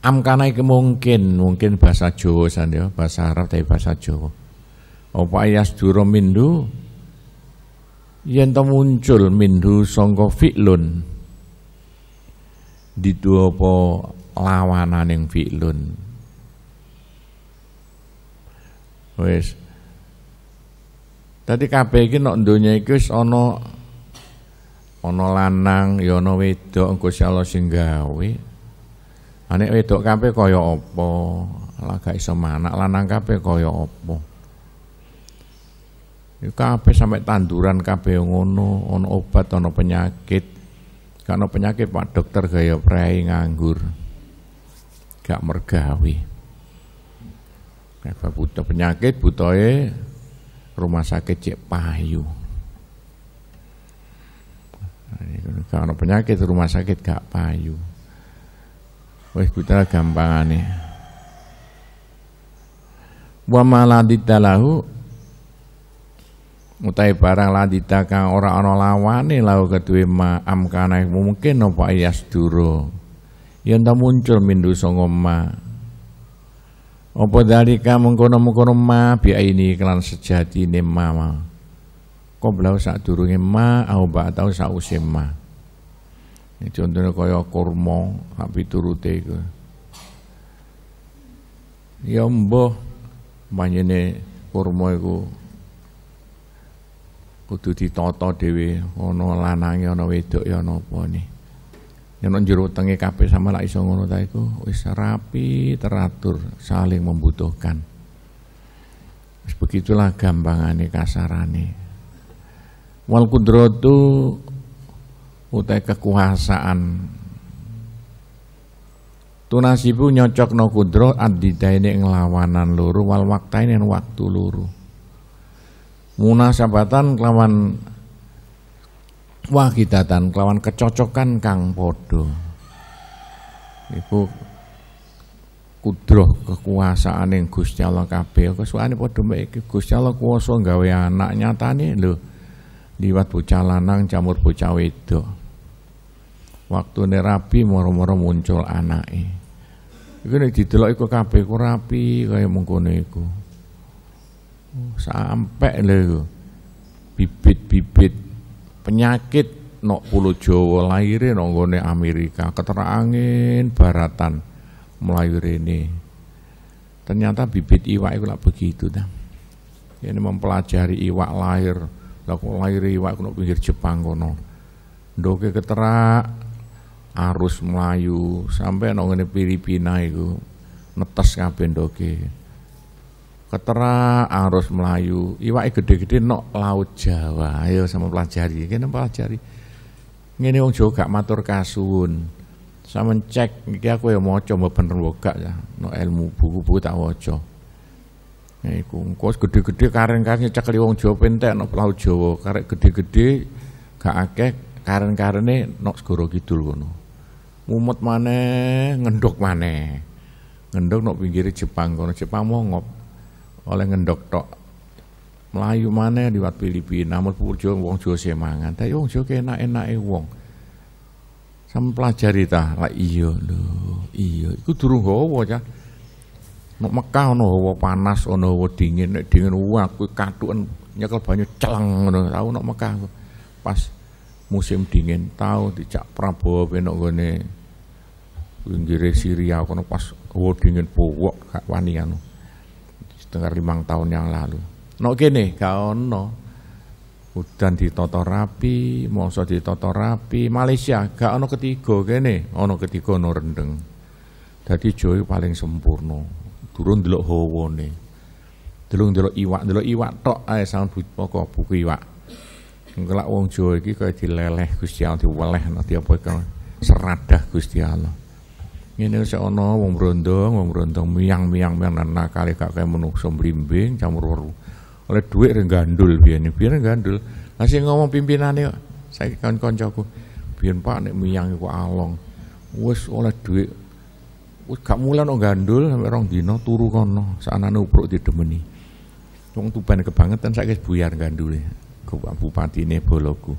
amkana iki mungkin mungkin bahasa Jawa san ya bahasa Arab tapi bahasa Jawa apa ayas duro mindu yen to muncul mindu sangka fi'lun dua apa lawananing fi'lun wis Tadi kabeh iki nok donya iki wis ana ana lanang ya ana wedok Gusti Allah sing gawe. Anek wedok kabeh kaya apa? Lah gak iso manak lanang kabeh kaya apa? Ya kabeh sampe tanduran kabeh ngono, ana obat, ana penyakit. kano penyakit Pak dokter gaya prei nganggur gak mergawe. Kaya buta penyakit buta butoe rumah sakit cek payu. Nah, Karena penyakit rumah sakit gak payu. Wah kita gampangane. Wa maladita lahu mutai barang ladita kang ora ana lawane lahu kedue ma amkana mungkin napa yasduro yen ta muncul mindu sanga ma dari dalika mengkono-mengkono ma biaini kelan sejatine ma ma qabla sadurunge ma au ba'da sause ma contohnya kaya kurma tapi turute, iku ya mbah panjene kurma iku kudu ditata dhewe ana lanange ana wedok ya napa nih yang nang jero kabeh sama lak iso ngono ta iku wis rapi, teratur, saling membutuhkan. Wis begitulah gampangane kasarane. Wal qudratu utai kekuasaan tunasibu nyocok no kudro adidaini ngelawanan luru wal waktu yang waktu luru munasabatan kelawan wagidatan kelawan kecocokan kang podo ibu kudroh kekuasaan yang Gusti Allah kabeh kesuane padha mbek Gusti Allah kuwasa gawe anak nyatane lho liwat bocah lanang jamur bocah wedok waktu rapi moro-moro muncul anak. iku nih didelok iku kabeh ku rapi kaya mengkono iku sampai lho bibit-bibit penyakit nok pulau Jawa lahirin, nonggone Amerika keterangin baratan melayu ini ternyata bibit iwak itu lah begitu dah ini mempelajari iwak lahir laku lahir iwak kuno pinggir Jepang kono doke keterak arus melayu sampai nonggone Filipina itu netes kabeh doke Ketera arus Melayu, iwak gede-gede nok laut Jawa. Ayo sama pelajari, kene pelajari. Ngene wong Jawa gak matur kasun. Sama cek iki aku ya mau coba bener gak ya. No ilmu buku-buku tak wajo. Iku kos gede-gede karen-karen cekli wong Jawa pentek nok laut Jawa, karek gede-gede gak akeh karen-karene nok segoro kidul kono. Mumet maneh, ngendok maneh. Ngendok nok pinggire Jepang kono, Jepang ngop oleh ngendok tok. Melayu mana Wat Filipina, namun purjo wong Jawa semangan, tapi wong Jawa enak-enake wong. sam pelajari ta, lah iyo lo iyo, iku durung hawa cah. Nek Mekah ana hawa panas, ana hawa dingin, nek dingin wah kuwi nyakal nyekel banyu celang ngono, tau nek Mekah pas musim dingin tau dijak Prabowo penok gone pinggire Syria kono pas hawa dingin powok gak wani anu dengar limang tahun yang lalu. No kene kau no, Udan ditoto rapi, mongso ditoto rapi, Malaysia gak ono ketiga kene, ono ketiga ono rendeng. Jadi joy paling sempurna. Durun delok nih, Delung dulu iwak, delok iwak tok ae sang buku buku iwak. Enggak wong joy iki kaya dileleh Gusti Allah diweleh apa diapa seradah Gusti Allah ngene sik ono wong brondong, wong brondong miang miang miang nakale gak kaya menungso mblimbing campur Oleh duit rek gandul ini biar gandul. Lah ngomong pimpinane kok saiki kawan kancaku. biar Pak nek miyang iku along. wes oleh duit, wis gak mulan no gandul sampe rong dina turu kono, saknane upruk didemeni. Wong tuban kebangetan saiki buyar ke Bupati ini boloku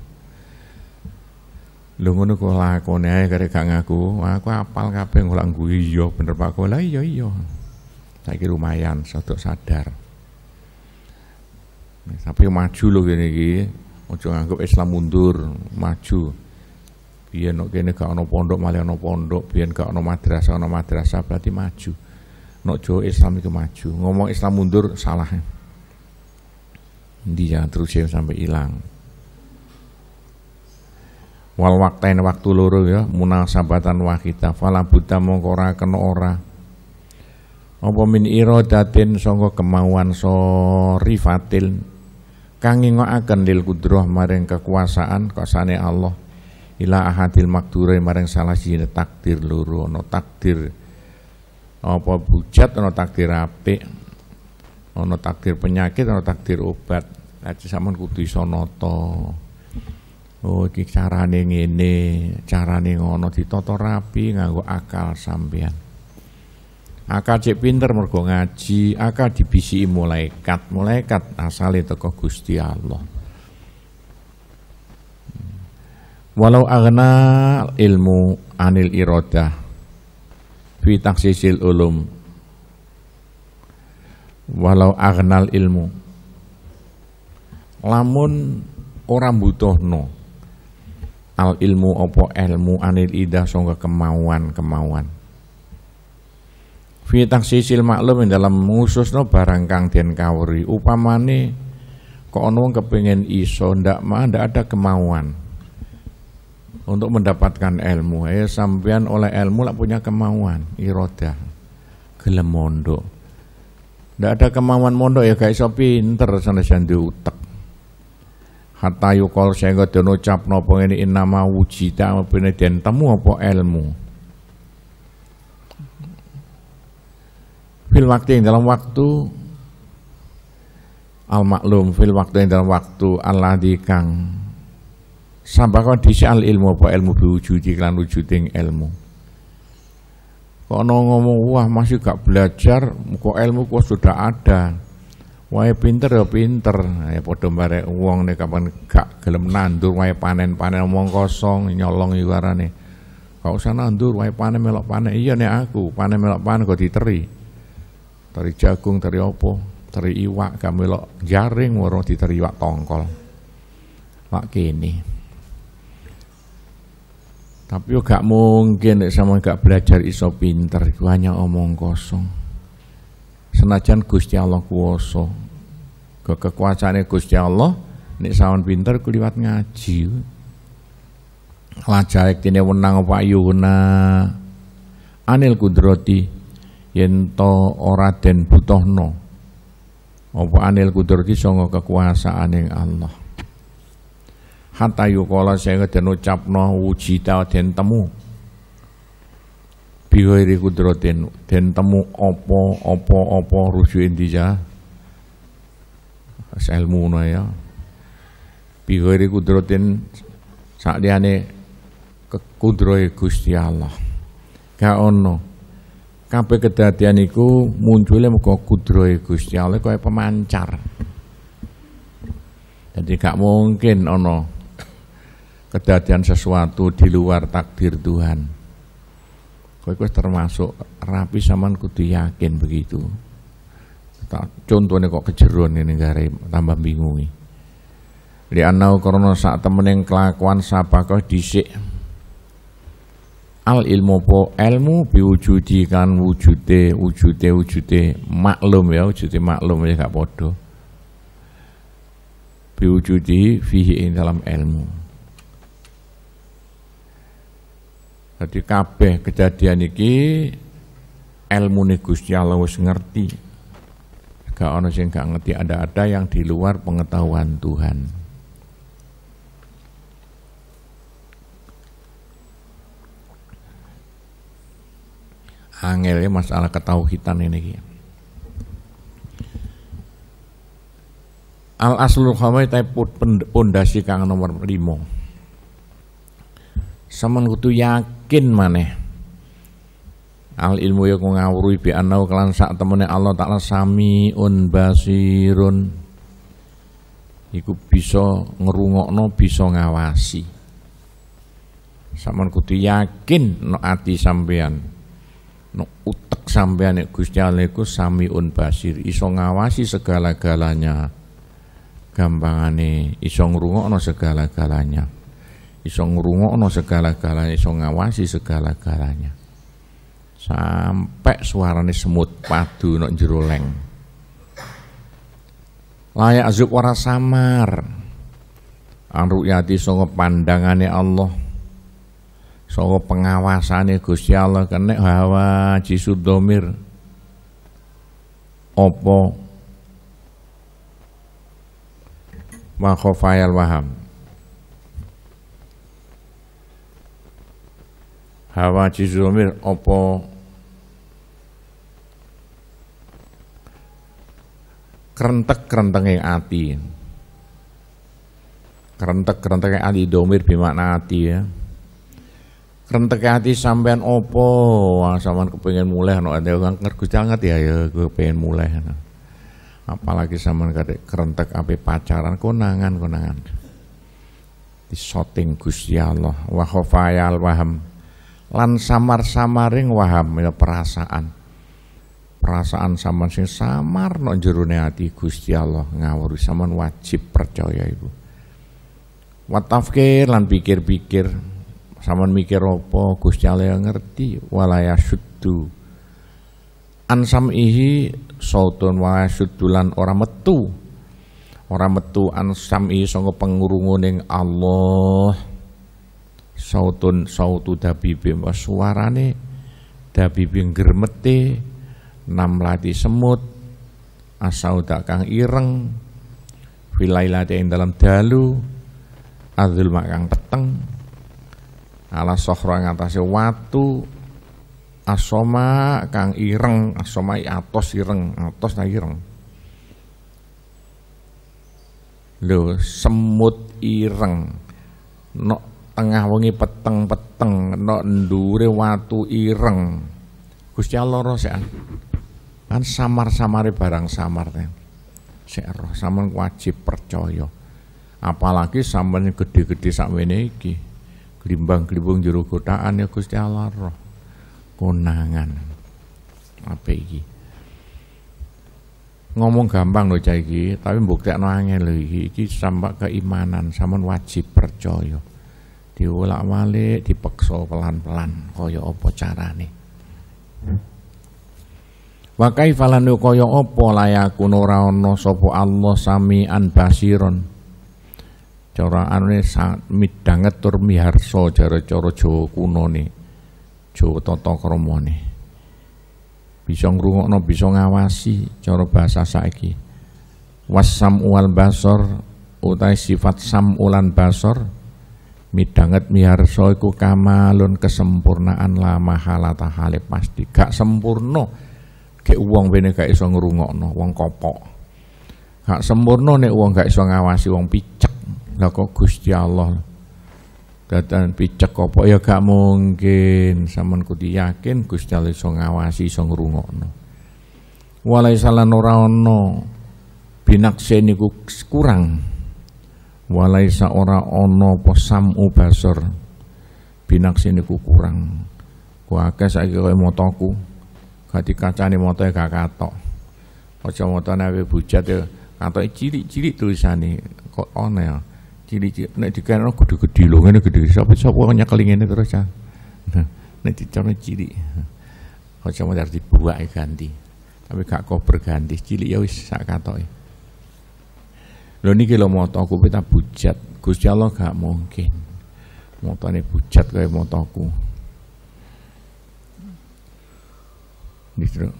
lu ngono kok lakone ae karek gak ngaku. Aku apal kabeh ngolak gue iya bener Pak. Lah iya iya. Saiki lumayan sedok sadar. tapi maju lo kene iki. Ojo nganggep Islam mundur, maju. biar nek kene gak ana pondok malah ana pondok, Bien gak ana madrasah ana madrasah berarti maju. Nek Jawa Islam itu maju. Ngomong Islam mundur salah. Ndi jangan ya, terus sampai hilang wal waktain waktu loro ya munasabatan wahita fala buta mongko ora kena ora apa min iradatin sangka kemauan sorifatil kang ngingokaken lil kudroh maring kekuasaan kuasane Allah ila ahadil makdure maring salah siji takdir loro no takdir apa bujat no takdir apik no takdir penyakit no takdir obat aja sampean kudu iso nata oh iki ini ngene, carane ngono ditata rapi nganggo akal sambian Akal cek pinter mergo ngaji, akal dibisiki malaikat, malaikat asale teko Gusti Allah. Walau agna ilmu anil irodah fi taksisil ulum walau agnal ilmu lamun orang butuh no al ilmu opo ilmu anil ida songga kemauan kemauan Fitang sisil maklum yang dalam no barang kang den kawuri upamane kok onong kepingin iso ndak ma ndak ada kemauan untuk mendapatkan ilmu ya sampean oleh ilmu lah punya kemauan iroda gelem mondok ndak ada kemauan mondo ya kayak iso pinter sana sandi utek hatta yukol sehingga den ucap ini ngene innama wujita mabene den temu apa ilmu fil waktu yang dalam waktu al maklum fil waktu yang dalam waktu Allah dikang sambakon kondisi al ilmu apa ilmu diwujudi klan wujuding ilmu kok ngomong wah masih gak belajar kok ilmu kok sudah ada Wae pinter ya pinter, ya podo barek uang nih kapan gak gelem nandur wae panen-panen omong kosong nyolong iwara nih. Kau usah nandur wae panen melok panen. Iya nih aku panen melok panen kok diteri. Teri jagung, teri opo, teri iwak, gak melok jaring waro diteri iwak tongkol. mak kini. Tapi yo gak mungkin sama gak belajar iso pinter, banyak omong kosong. Senajan Gusti Allah kuwasa, ke kekuasaane Gusti Allah nek sawan pinter kuliwat ngaji lajare tine wenang apa Yuna anil kudroti yen to ora den butuhno apa anil kudroti sanga yang Allah hatta yukola sehingga den ucapno wujita den temu bihoiri kudrotin den temu opo opo opo rusu dija ilmu ya. Bighairi kudratin sakliyane kekudrahe Gusti Allah. Gak ono. Kabeh kedadian iku munculnya muga kudrahe Gusti Allah kaya pemancar. Jadi gak mungkin ono kedadian sesuatu di luar takdir Tuhan. Kowe termasuk rapi saman kudu yakin begitu tak contohnya kok kejeruan ini negara tambah bingung di anau karena sak temen yang kelakuan kau disik al ilmu po ilmu biwujudi kan wujude wujude wujude maklum ya wujude maklum ya gak podo biwujudi fihi dalam ilmu Jadi kabeh kejadian iki ilmu Gusti Allah wis ngerti gak ono sing gak ngerti ada-ada yang di luar pengetahuan Tuhan. Angelnya masalah ketauhitan ini. Al aslul khawai tapi pondasi kang nomor limo. Semen kudu yakin maneh al ilmu ya ku ngawruhi bi annau kelan sak temene Allah taala samiun basirun iku bisa ngrungokno bisa ngawasi sampean kudu yakin no ati sampean no utek sampean Gusti Allah iku samiun basir iso ngawasi segala-galanya gampangane iso ngrungokno segala-galanya iso ngrungokno segala-galanya iso ngawasi segala-galanya sampai suarane semut padu nok jero layak azub ora samar anruyati sanga pandangane Allah sanga pengawasane Gusti Allah kene hawa jisudomir opo makhofayal waham hawa jisudomir opo kerentek yang ati kerentek yang ati domir bimakna ati ya kerentek ati sampean opo wah sampean kepengen mulai no ada orang ngerti sangat ya ya gue mulai no. apalagi sampean kade kerentek api pacaran konangan konangan di shooting Gusti Allah wahovayal waham lan samar-samaring waham ya perasaan perasaan saman sing samar no jerune hati Gusti Allah ngawuri saman wajib percaya ibu Watafkir lan pikir-pikir saman mikir apa Gusti Allah ngerti walaya syuddu. ansam ihi sautun wa sudulan orang metu orang metu ansam ihi sanga pengurunguning Allah sautun sautu dabibim suarane dabibing germete lati semut Asauda kang ireng Wilailati ing dalam dalu azul kang peteng Ala sohra ngatasi watu Asoma kang ireng Asoma atos ireng Atos na ireng Loh, semut ireng Nok tengah wengi peteng-peteng nok endure watu ireng Gusti Allah rosean kan samar samari barang samar teh, Sik roh sampean wajib percaya. Apalagi sampean gede-gede sakmene iki. Glimbang-glimbung jero kotaan ya Gusti Allah roh. Konangan. Apa iki? Ngomong gampang loh cai iki, tapi mbuktekno angel lho iki. Iki sampak keimanan, sampean wajib percaya. Diulak-walik, dipeksa pelan-pelan kaya apa carane. Hmm. Wa kaifa lan kaya apa layakun ora ana sapa Allah samian basiron. Cara anune midanget tur miharsa cara cara Jawa kunone. Jawa tata kramane. Bisa ngrungokno, bisa ngawasi cara bahasa saiki. Wasam wal basor utai sifat sam ulan basor midanget miharsa iku kamalun kesempurnaan lama halata hale pasti gak sempurna ke uang bene gak iso no uang kopok. Gak sempurna ne uang gak iso ngawasi uang picek. Lah kok Gusti Allah Datan picek apa ya gak mungkin sampean kudu yakin Gusti Allah iso ngawasi iso ngrungokno. Walaisalan ora ana binakse ku kurang. Walaisa ora ono posam samu basar. Binakse ku kurang. Ku akeh saiki kowe motoku. Gak dikacani motoe gak katok. Kacamatane awe bujat ya katoke cilik-cilik tulisane kok onel. Ya? Cilik-cilik nek dikene gede-gede lho ngene gede. Sapa-sapa nyekeli ngene terus ya. Nek dicono cilik. Kacamata harus dibuak e ganti. Tapi gak kober berganti cilik ya wis sak katoke. Lho niki lho motoku pita bujat. Gusti Allah gak mungkin. Motone bujat kaya motoku. Justru gitu.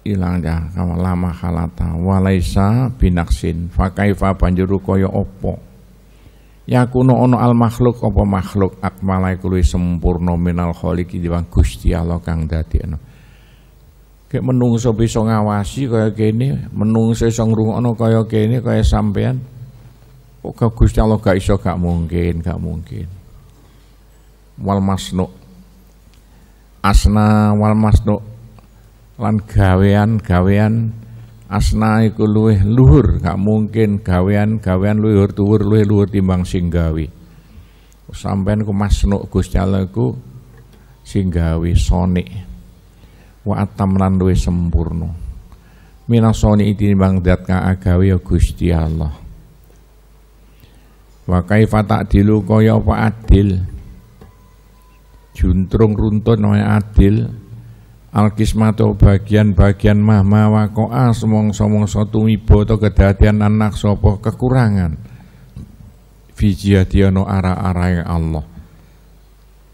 hilang ya kawa lama halata walaisa binaksin fakaifa banjuru koyo opo ya kuno ono al makhluk opo makhluk akmalai kului e sempurna minal kholiki diwang gusti Allah kang dati eno kayak menungso bisa ngawasi kaya gini menungso ngurung ono kaya gini kaya sampean kok Gusti Allah gak iso gak mungkin gak mungkin wal masnu asna wal lan gawean-gawean asna iku luwih luhur gak mungkin gawean-gawean luhur tuwur luwih luhur timbang sing gawe sampean ku masno Gusti Allah iku sing gawe sone wa atam lan luwih sempurna minasoni timbang zat kang agawe ya Gusti Allah wa kaifa ta'dilu kaya apa adil juntrung runtun noe adil alkismato bagian-bagian mahma wakoa somong satu tumibo atau kedatian anak sopoh kekurangan arah ara yang Allah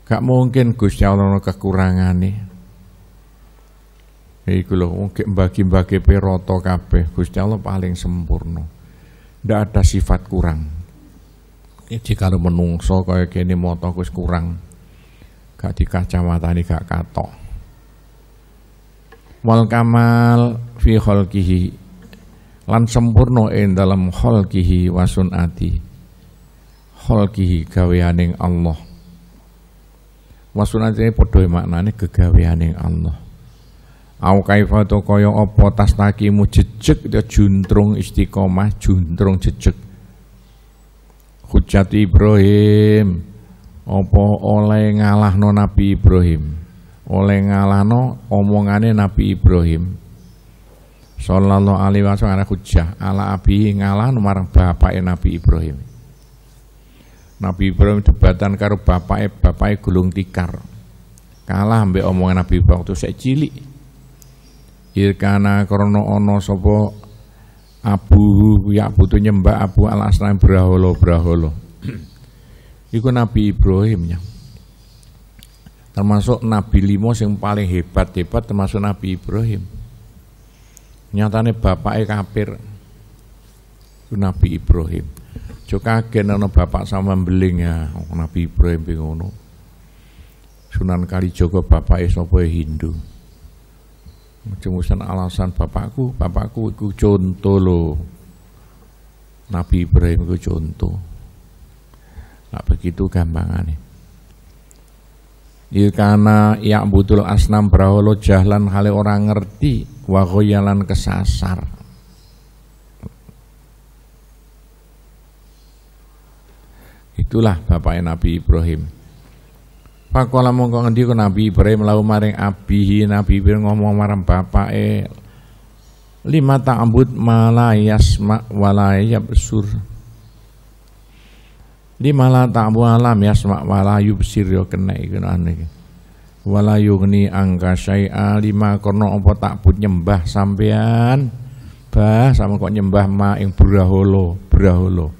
gak mungkin Gusti Allah no kekurangan nih Iku loh mungkin bagi-bagi peroto kabeh Gusti Allah paling sempurna. Ndak ada sifat kurang. Iki kalau menungso kayak gini, moto Gus kurang gak di kacamata ini gak kato wal kamal fi kholkihi lan sempurna in dalam kholkihi wasunati sunati kholkihi gaweaning Allah wasunati ini padha maknanya kegaweaning Allah au kaifa to kaya apa tasnakimu jejeg juntrung istiqomah juntrung jejeg hujat Ibrahim Opo oleh ngalah no Nabi Ibrahim oleh ngalah no omongane Nabi Ibrahim sallallahu alaihi wasallam ana hujjah ala abi ngalahno marang bapake Nabi Ibrahim Nabi Ibrahim debatan karo bapake bapake gulung tikar kalah mbek omongan Nabi Ibrahim waktu sek cilik irkana krana ana sapa abu ya butuh nyembah abu al asnam braholo braholo Iku Nabi Ibrahim ya. Termasuk Nabi Limo yang paling hebat-hebat termasuk Nabi Ibrahim. Nyatanya bapaknya kafir. Itu Nabi Ibrahim. Jo kagen ana bapak sama Beling ya oh, Nabi Ibrahim ngono. Sunan Kalijaga bapaknya sapa Hindu. Jengusan alasan bapakku, bapakku itu contoh loh Nabi Ibrahim itu contoh. Tak begitu gampangnya. Ilkana ya butul asnam braholo jahlan hale orang ngerti wagoyalan kesasar. Itulah bapaknya Nabi Ibrahim. Pakola mongko ngendi Nabi Ibrahim lau maring abihi Nabi Ibrahim ngomong marang bapake lima ta'bud ma walayab sur di malah tak buah alam ya semak walayu besir yo kena iku ane wala yugni angka saya lima kono tak pun nyembah sampean bah sama kok nyembah ma ing braholo braholo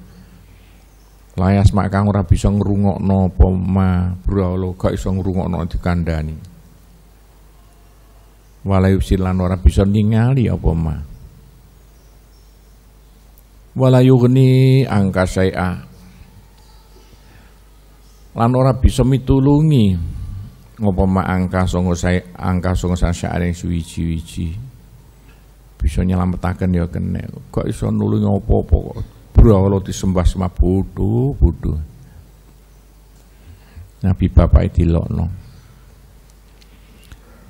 layas mak kang ora bisa ngrungokno apa ma braholo gak iso ngrungokno dikandani wala yubsir lan ora bisa ningali apa ma wala yugni angka saya lan ora bisa mitulungi ngopo ma angka songo saya angka songo saya yang suici wici bisa nyelametaken ya kene kok iso nulungi ngopo po kok bro disembah sembah bodoh bodoh Nabi bapak dilokno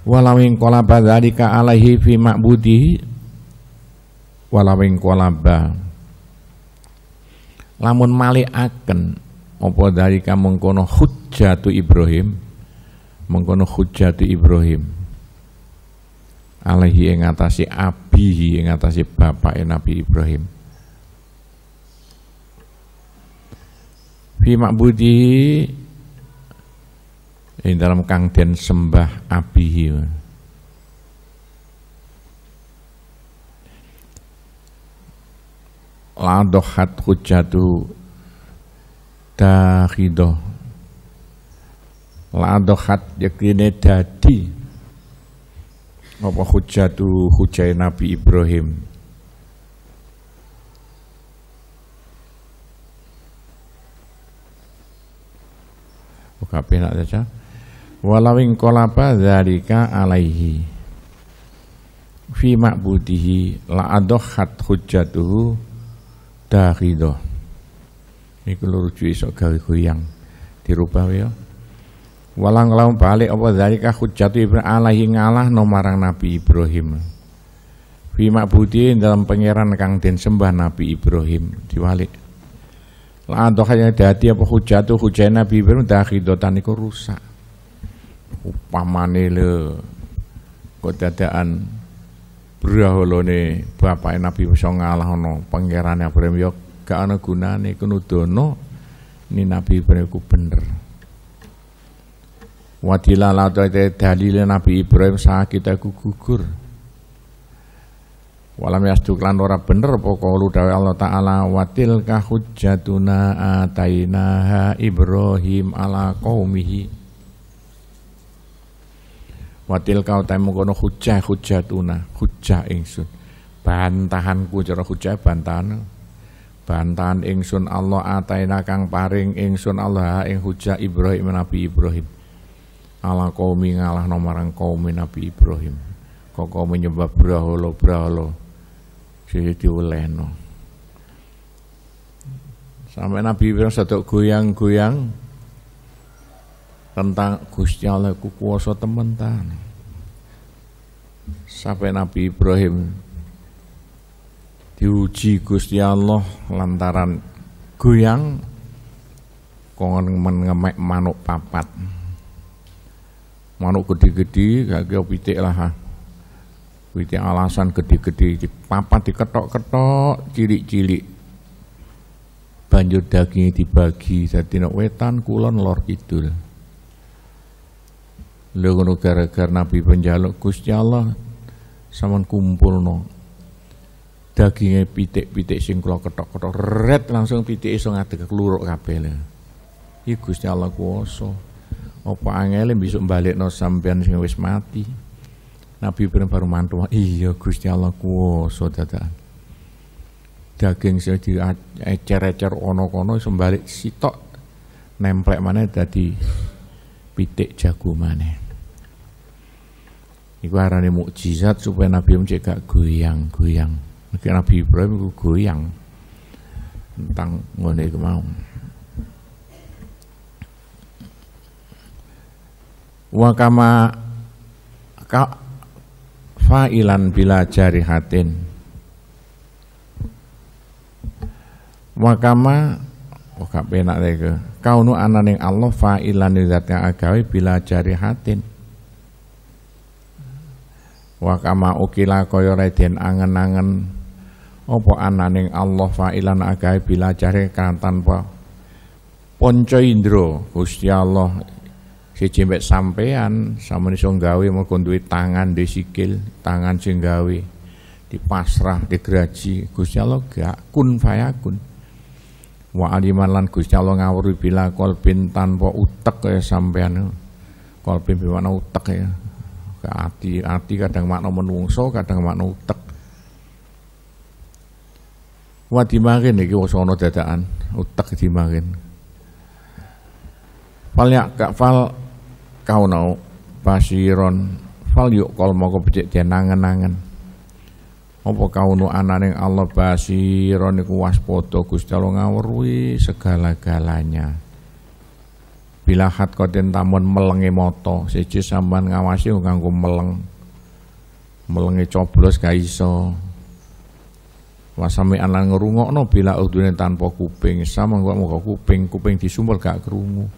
walawin kolaba ka alaihi fi walau walawin kolaba lamun akan apa kamu mengkono tu Ibrahim mengkono tu Ibrahim alaihi ing atase abihi ing atase bapake Nabi Ibrahim fi budi ing dalam kang den sembah abihi ladohat tu takhido la dohat yakine dadi apa hujatu hujai Nabi Ibrahim Buka oh, pena saja walawing kolaba zalika alaihi fi ma'budihi la adohat hujjatuhu dakhidah niku luruju iso gawe goyang dirubah ya walang laum balik apa dzalika hujjatu ibrahim alaihi ngalah no marang nabi Ibrahim Bima budi dalam pangeran kang den sembah Nabi Ibrahim diwalik. Lah antuk hanya dadi apa hujatu hujai Nabi Ibrahim dakhidotan iku rusak. Upamane le kodadaan berahulone bapa Nabi iso no pangeran Ibrahim yo ya, gak ana gunane kunudono ni nabi Ibrahim ku bener Wadila latete dalile Nabi Ibrahim kita ku gugur Walam yasduk lan ora bener pokolu dawe Allah Ta'ala Watil kahujjatuna atainaha Ibrahim ala qawmihi Watil kau temu kono hujah hujatuna hujah ingsun Bantahanku cara hujah bantahan bantahan ingsun Allah ataina kang paring ingsun Allah ing hujah Ibrahim Nabi Ibrahim ala qaumi ngalah nomarang kaum Nabi Ibrahim kok kau menyembah braholo braholo jadi diulehno sampai Nabi Ibrahim sedok goyang-goyang tentang Gusti Allah ku kuasa temen sampai Nabi Ibrahim diuji Gusti Allah lantaran goyang kongen mengemek manuk papat manuk gede-gede gak kagak pitik lah ha. pitik alasan gede-gede papat diketok-ketok cilik-cilik banjur dagingnya dibagi jadi wetan kulon lor kidul lho gara-gara Nabi penjaluk Gusti Allah kumpul no. Dagingnya pitik-pitik sing kula ketok-ketok red langsung pitik iso ngadeg keluruk kabeh lho. Iki Gusti Allah kuwasa. Apa angele besok no sampean sing wis mati. Nabi Ibrahim baru mantu, iya Gusti Allah kuwasa dadakan. Daging sing di ecer ana kono iso balik sitok nemplek mana tadi pitik jago mana. Iku arane mukjizat supaya Nabi Ibrahim gak goyang-goyang. Mungkin Nabi Ibrahim itu goyang tentang ngone kemau. Wa kama ka fa'ilan bila jarihatin wa kama oh gak penak reke kaunu ananing Allah fa'ilan yang agawe bila jarihatin wa kama ukila kaya reden angen-angen apa ananing Allah fa'ilan agai bila cari kan tanpa ponco indro Gusti Allah si cimbek sampean sama iso gawe kondui tangan di sikil tangan sing gawe di geraji Gusti Allah gak kun fayakun wa aliman lan Gusti Allah ngawuri bila kolbin tanpa utek ya sampean kolbin bimana utek ya ke ati ati kadang makna menungso kadang makna utek Wah dimakin iki wis ana dadakan, utek dimakin. Falya fal kaunau pasiron fal yuk kal moko becik denangen-angen. Apa kaunu ananing Allah basiron iku waspada Gusti Allah ngawruhi segala-galanya. Bila hat koten tamun melenge moto, siji sampean ngawasi kanggo meleng. Melenge coblos ga iso wasami anan ngerungokno bila udune tanpa kuping sama gua mau kuping kuping disumpel gak krungu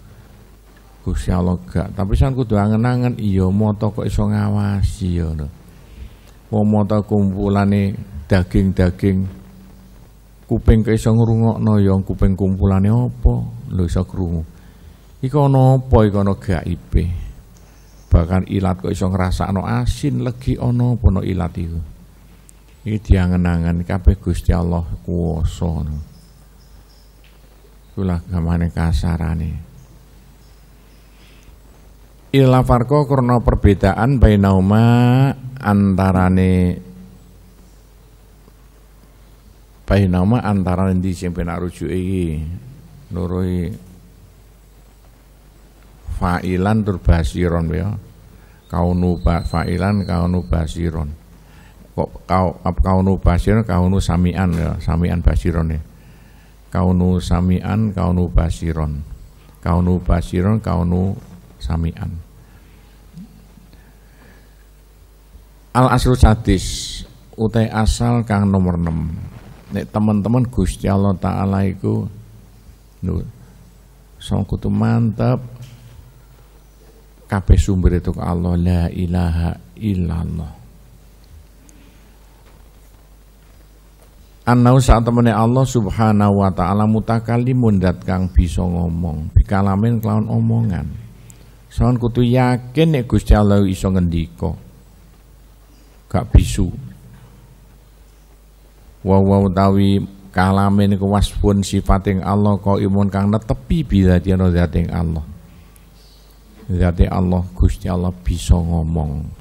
Gusti Allah gak tapi san kudu angen-angen iya mata kok iso ngawasi ya no. wong mata kumpulane daging-daging kuping kok iso ngrungokno ya kuping kumpulane apa lho iso krungu iku ana apa iku ana gaibe bahkan ilat kok iso ngrasakno asin legi ana apa ana ilat iku Iki diangen-angen kabeh Gusti Allah kuwasa. Kula gamane kasarane. Ila farqa karena perbedaan bainauma antarane bainauma antarane di sing ben rujuk iki. Nurui fa'ilan tur basiron ya. Kaunu fa'ilan kaunu basiron kok kau kaunu basiron nu samian ya samian basiron ya nu samian kaunu basiron kaunu basiron nu samian al asrul sadis utai asal kang nomor 6 nek teman-teman Gusti Allah taala iku tu mantap kabeh sumber itu ke Allah la ilaha illallah Anau saat temennya Allah subhanahu wa ta'ala mutakalimun dat kang bisa ngomong Bikalamin kelawan omongan Soan kutu yakin nek Gusti Allah iso ngendiko Gak bisu Wow, wa tawi kalamin kuwasfun sifating Allah Kau imun kang netepi bila dia Allah Zati Allah Gusti Allah bisa ngomong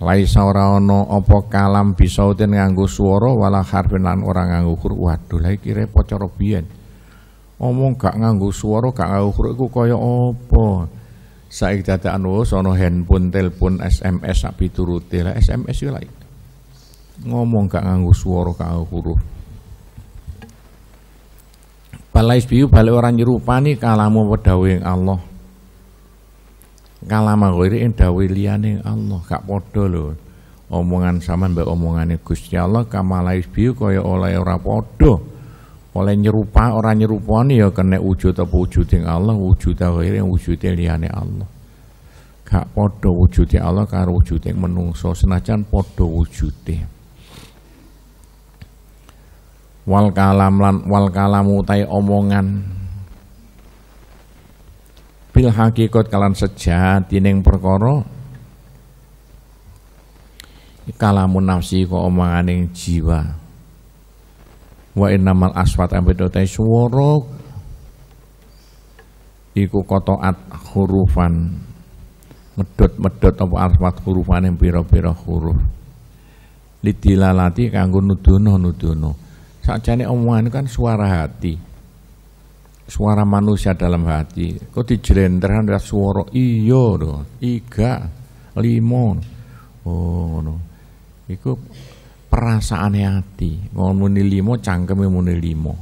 laisa ora ana apa kalam bisautin nganggo swara wala harfin lan ora nganggo huruf waduh lha iki repot cara biyen omong gak nganggo swara gak nganggo huruf iku kaya apa saiki dadakan wis ana handphone telepon SMS sak piturute lah SMS yo lha ngomong gak nganggo swara kanggo huruf Balais biu balik orang nyerupani kalamu pedawe Allah kalama ghairi ing dawiliane Allah gak podo lo, omongan sampean mbak omongane Gusti Allah kamalais biu kaya oleh ora podo, oleh nyerupa orang nyerupani ya kena wujud apa yang Allah wujud yang wujud e liane Allah gak podo wujude Allah karo yang e menungso senajan podo wujude wal kalam lan wal kalamu tai omongan bil hakikat kalan sejati ning perkara kalamun nafsi ko omongan yang jiwa wa innamal aswat ambedotai suworok iku kotoat hurufan medot-medot apa aswat hurufan yang birah birah huruf lidilalati kanggo nuduno nuduno jani omongan kan suara hati suara manusia dalam hati. Kok dijelentrehan ada suara iyo do, iga, limo. Oh, no. itu perasaan hati. Mau muni limo, cangkeme muni limo.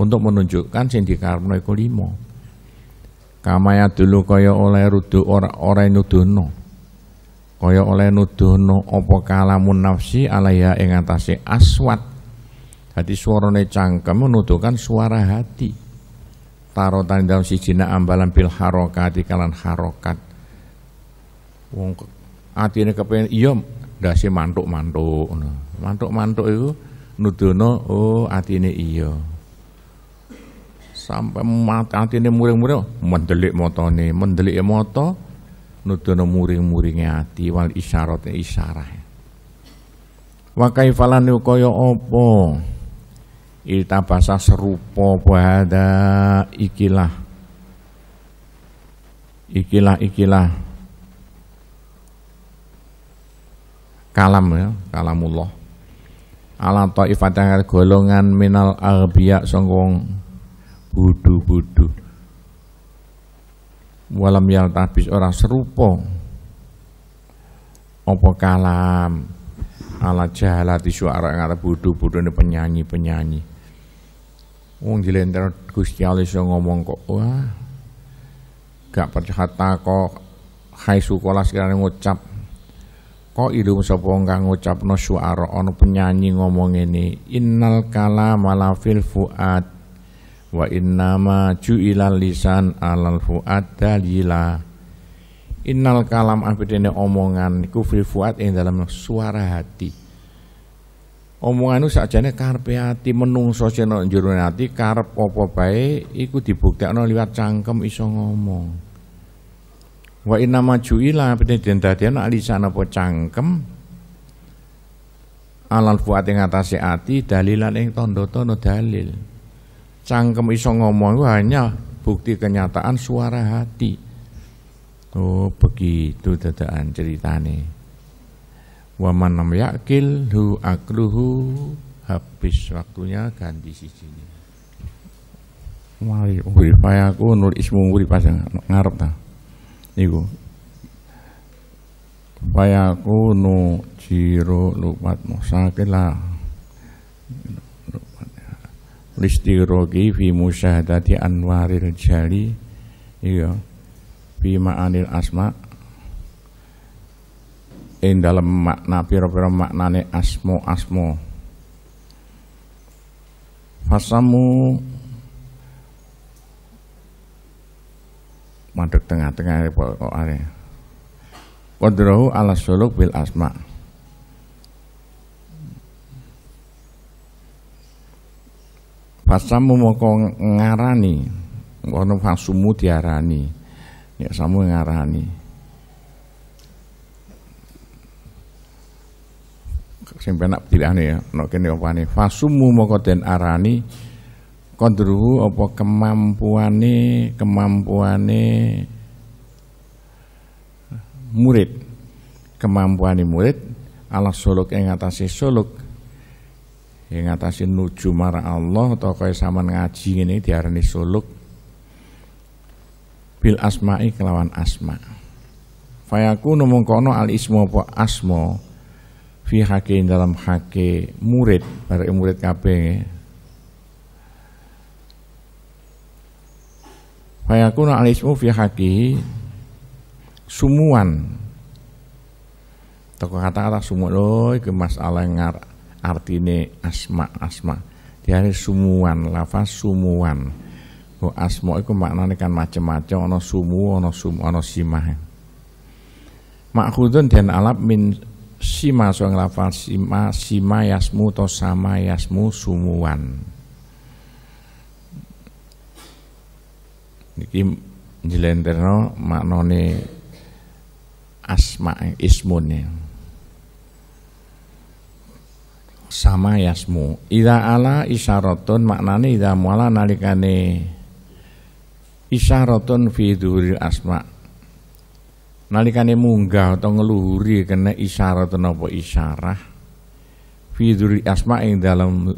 Untuk menunjukkan sing dikarepno iku limo. Kamaya dulu kaya oleh rudu ora ora nuduhno. Kaya oleh nuduhno apa kalamun nafsi alaya ing aswat. Dadi suarane cangkem menuduhkan suara hati tarotan dalam jina ambalan bil harokati kalan harokat wong ini kepengen iya dasi mantuk-mantuk mantuk-mantuk itu nudono oh ini iya sampai ini muring-muring mendelik motone mendelik moto nudono muring-muringe ati wal isyaratne isyarah wakai falan yukoyo opo Ita basa serupa bahada ikilah ikilah ikilah kalam ya kalamullah ala yang golongan minal albiak songkong budu-budu walam yal tabis orang serupa apa kalam ala jahalati suara ngarep budu budu ini penyanyi-penyanyi Wong dilenter Gusti Allah iso ngomong kok. Wah. Gak percaya kok hai sukola sekarang ngucap kok ilmu sapa kang ngucapno suara ana penyanyi ngomong ini innal kala malafil fuad wa innama ju'ilal lisan alal fuad dalila innal kalam abidene omongan iku fil fuad ing dalam suara hati omongan itu sakjane karepe ati menungso sing ana jero ati karep apa bae iku dibuktekno liwat cangkem iso ngomong wa inna majuila peden dadian alisana po cangkem alal fuati ngatasi ati dalilan ing tondo tanda dalil cangkem iso ngomong itu hanya bukti kenyataan suara hati oh begitu dadaan ceritane wa man yakil hu akluhu habis waktunya ganti sisinya mari urip aku nur ismu urip pas ngarep ta iku. Payaku nu jiro lupat musakilah Listirogi fi musyahadati anwaril jali Iya Fi ma'anil asma' ing dalam makna pira-pira maknane asmo, asmo fasamu mandek tengah-tengah are, qadrahu ala suluk bil asma fasamu moko ngarani ngono fasumu diarani ya samu ngarani sing penak aneh ya nek kene opane fasumu moko den arani kodruhu apa kemampuane kemampuane murid kemampuane murid ala solok yang atase solok, yang atase nuju marang Allah atau kaya sama ngaji ini diarani suluk bil asma'i kelawan asma fayakunu mengkono al ismu apa asmo fi hake dalam hake murid para murid kabeh Fayakuna alismu fi haki sumuan. Toko kata-kata sumuan loh, ke masalah yang artine asma asma. Diare sumuan, lafaz sumuan. Kok asma itu maknanya kan macam-macam ono sumu, ono sumu, ono simah. Makhudun dan alap min sima so nglafal sima sima yasmu to sama yasmu sumuan iki jelenterno maknone asma ismune sama yasmu ida ala isaroton maknane ida muala nalikane isaroton fi dhuril asma' nalikane munggah atau ngeluhuri kena isyarat napa isyarah fiduri asma ing dalam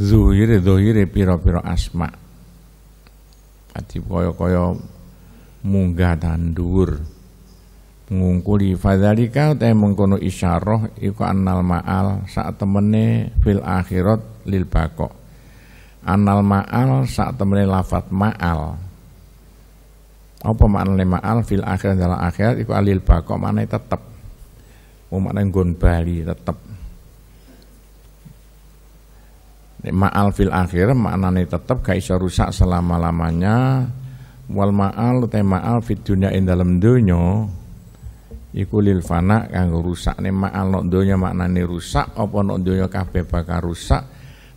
zuhire dohire piro-piro asma ati koyo-koyo munggah dan dur, ngungkuli fadzalika ta mengkono isyarah iku annal ma'al sak temene fil akhirat lil bako annal ma'al sak temene lafat ma'al apa lima al fil akhir dalam akhir iku alil bako maknane tetep mau oh, maknane nggon bali tetep ma'al fil akhir maknane tetep gak iso rusak selama-lamanya wal ma'al te ma'al fid dunya ing dalem iku lil fana kanggo rusak ne ma'al nok donya maknane rusak apa nok donya kabeh bakal rusak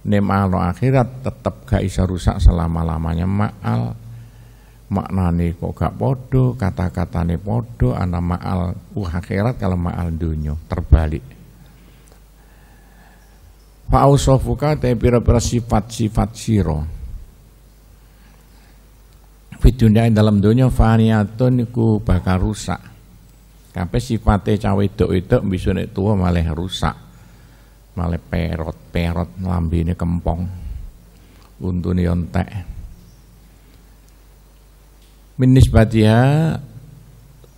ne ma'al no akhirat tetep gak iso rusak selama-lamanya ma'al maknane kok gak podo kata-katane podo ana ma'al uh akhirat kalau ma'al dunyo terbalik Fa'usofuka te pira-pira sifat-sifat siro yang dalam dunia faniatun ku bakal rusak Kape sifatnya cawe itu itu bisa nek tua malah rusak Malah perot-perot lambi ini kempong Untuni yontek minisbatiha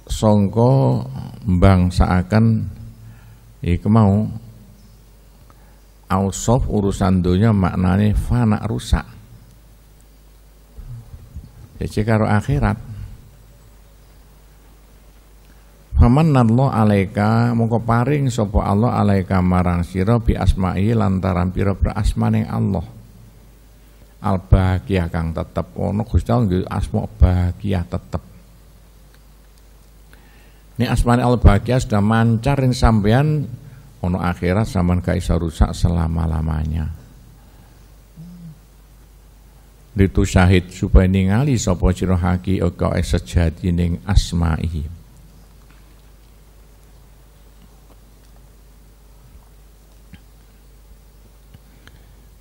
songko bangsa iku mau ausof urusan dunia maknanya fana rusak jadi karo akhirat Faman Allah alaika mongko paring sopo Allah alaika marang siro bi asma'i lantaran piro prasmaning Allah al bahagia kang tetep ono Gusti Allah nggih asma bahagia tetep ini asma al bahagia sudah mancarin ing sampean ono akhirat sampean gak rusak selama-lamanya Ritu syahid supaya ningali sapa sira haki eka sejati ning asma'i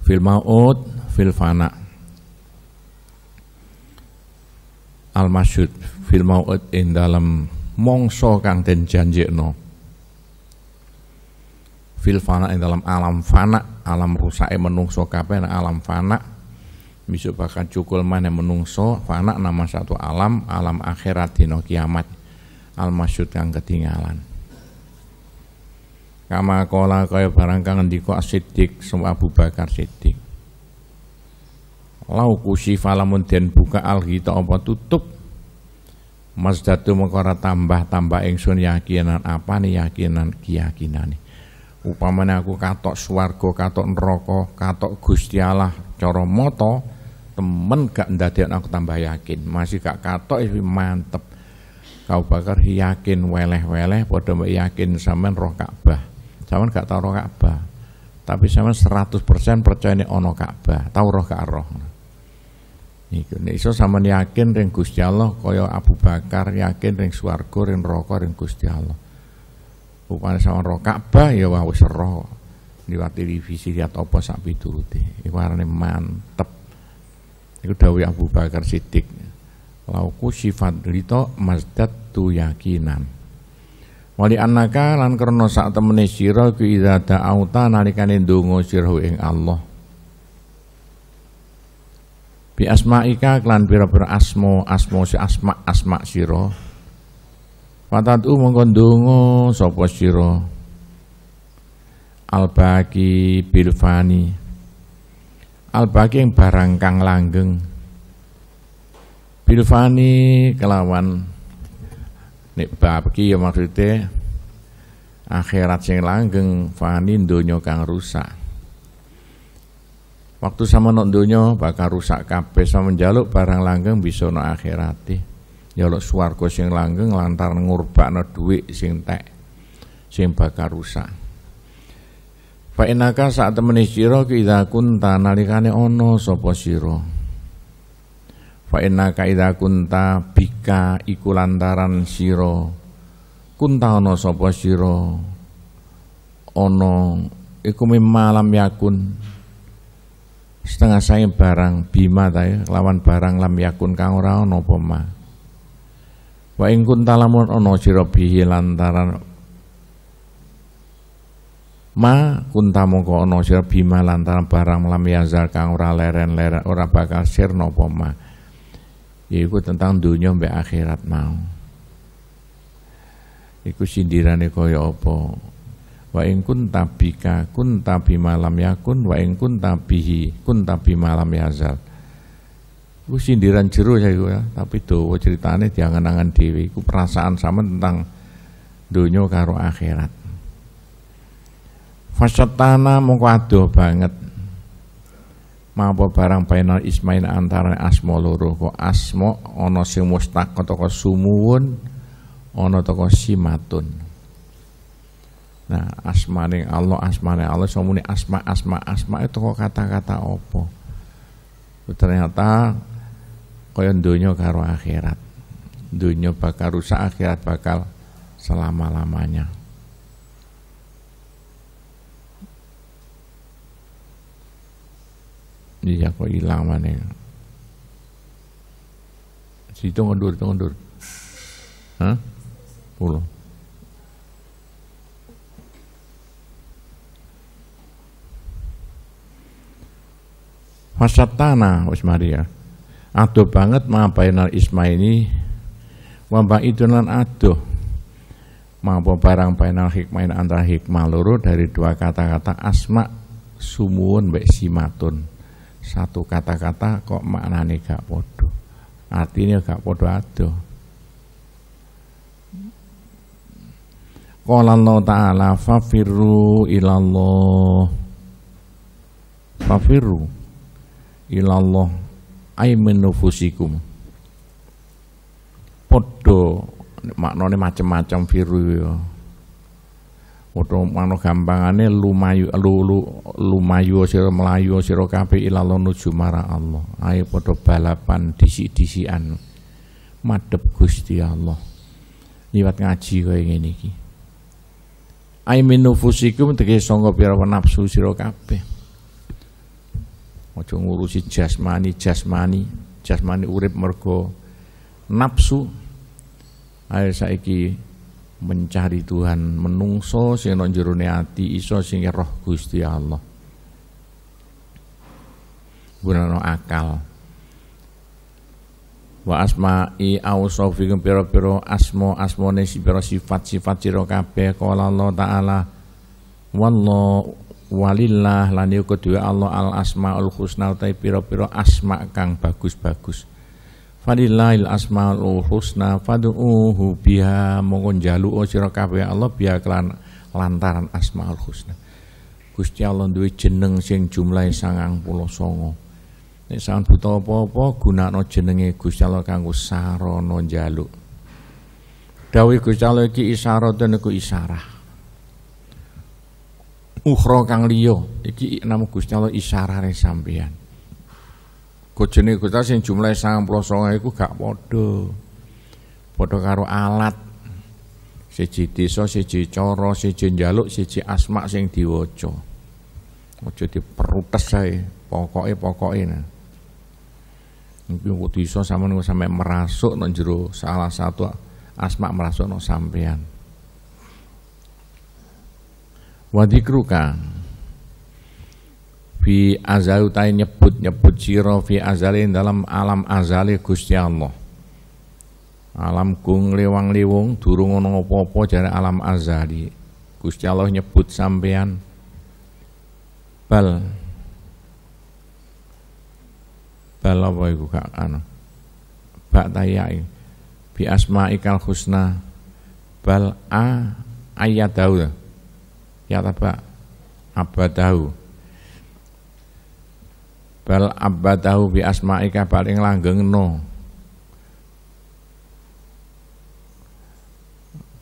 fil maut fil fana al masyud fil maut in dalam mongso kang den janjekno fil fana in dalam alam fana alam rusake menungso kabeh alam fana misuk bakal cukul mana menungso fana nama satu alam alam akhirat dino kiamat al masyud kang ketinggalan kama kola kaya barang kang ngendika Siddiq semua Abu Bakar Siddiq lau kusi falamun den buka al apa tutup Mazdatu mengkora tambah tambah ingsun yakinan apa nih yakinan keyakinan nih. Upamane aku katok swarga, katok neraka, katok Gusti Allah cara moto temen gak ndadekno aku tambah yakin. Masih gak katok mantep. Kau bakar yakin weleh-weleh padha yakin sampean roh Ka'bah. Zaman gak tahu roh Ka'bah. Tapi zaman 100% percaya ini ono Ka'bah, tahu roh gak roh. Iku nek iso sampean yakin ring Gusti Allah kaya Abu Bakar yakin ring swarga ring neraka ring Gusti Allah. Upane sampean roh Ka'bah ya wah wis roh. Liwat televisi lihat apa sak piturute. Iku arane mantep. Iku dawuh Abu Bakar Siddiq. Lauku sifat lito mazdat tu yakinan. Wali annaka lan karena saat temene siro ku idza da'auta nalikane dungo siro ing Allah. Bi asma'ika klan pira-pira asmo si asma asma siro. Fatatu mongko ndonga sopo siro al bilfani. al yang barang kang langgeng. Bilfani kelawan nek bab iki ya maksude akhirat sing langgeng fani donya kang rusak waktu sama nok donya bakal rusak kabeh sama njaluk barang langgeng bisa nok akhirate suar swarga sing langgeng lantar ngurbakno dhuwit sing tek sing bakal rusak Pak Inaka saat temeni siro kita kunta nalikane ono sopo siro Fa inna kaida kunta bika iku lantaran siro kunta ono sapa sira ono iku malam yakun setengah saya barang bima tayo ya, lawan barang lam yakun kang ora ono poma wa ing kunta lamun ono siro bihi lantaran ma kunta mongko ono siro bima lantaran barang lam yazar kang ora leren-leren ora bakal sir poma ma yaitu tentang dunia mbek akhirat mau iku sindirane kaya apa wa tapi kunta kun tapi malam yakun wa in kunta kun tapi malam yazal iku sindiran jero ya Iku ya tapi dawa ceritane diangan-angan dhewe iku perasaan sama tentang dunia karo akhirat Fasatana mongko adoh banget mampu barang bainal ismain antara asma loro apa asma ana sing mustaq toko sumuwun ana toko simatun. Nah, asmane Allah, asmane Allah semune asma asma asma itu kok kata-kata opo. Ternyata kaya donya karo akhirat. Donya bakal rusak, akhirat bakal selama-lamanya. Iya kok hilang mana ya? Situ ngendur, itu ngendur Hah? Pulau Fasad tanah wis Maria. Aduh banget ma al isma ini Wabak itu nan aduh. Mampu barang final hikmah antara hikmah loro dari dua kata-kata asma sumun baik simatun satu kata-kata kok maknane gak podo artinya gak podo aduh Qala Allah Ta'ala Fafirru ilallah Fafirru ilallah Ay menufusikum Podo Maknanya macam-macam firu ya Waduh mano gampangane lumayu lulu lumayu siro melayu siro kabeh ilallah nuju marang Allah. Ayo padha balapan disik-disikan madhep Gusti Allah. Liwat ngaji kau ngene ini. Ayo nufusikum tegese sangga biar nafsu siro kabeh. Aja ngurusi jasmani, jasmani, jasmani urip mergo nafsu. Ayo saiki mencari Tuhan menungso sing nang ati iso sing roh Gusti Allah gunano akal wa asma'i ausofikum piro pira asma asmane piro sifat-sifat siro kabeh qala Allah taala wallahu walillah lan ya kedua Allah al asmaul husna utai piro-piro asma kang bagus-bagus Padilail asmaul husna fad'uhu biha monggo njaluka sira kabeh Allah biha kelan lantaran asmaul husna. Gusti Allah duwe jeneng sing jumlahe 99. Nek sampeyan buta apa-apa gunakno jenenge Gusti Allah kanggo sarana njaluk. Dawuh Gusti Allah iki isyaratun iku isarah. Ukhra kang liya iki nama Gusti Allah isarare Gojene Gusti sing jumlahe 99 iku gak padha. Padha karo alat. Siji desa, siji coro siji jaluk siji asma sing diwaca. Aja diperutes sae, pokoke pokoknya Mungkin waktu iso sama nunggu sampai merasuk nang jero salah satu asma merasuk nang sampean. Wadikruka fi azal utai nyebut-nyebut siro fi azali dalam alam azali Gusti Allah. Alam kung lewang lewung durung ono popo opo jare alam azali. Gusti Allah nyebut sampean bal bal apa iku kak ano bak tayai bi ikal husna bal a ayat tahu ya apa tahu bal abadahu bi asma'ika paling langgeng no.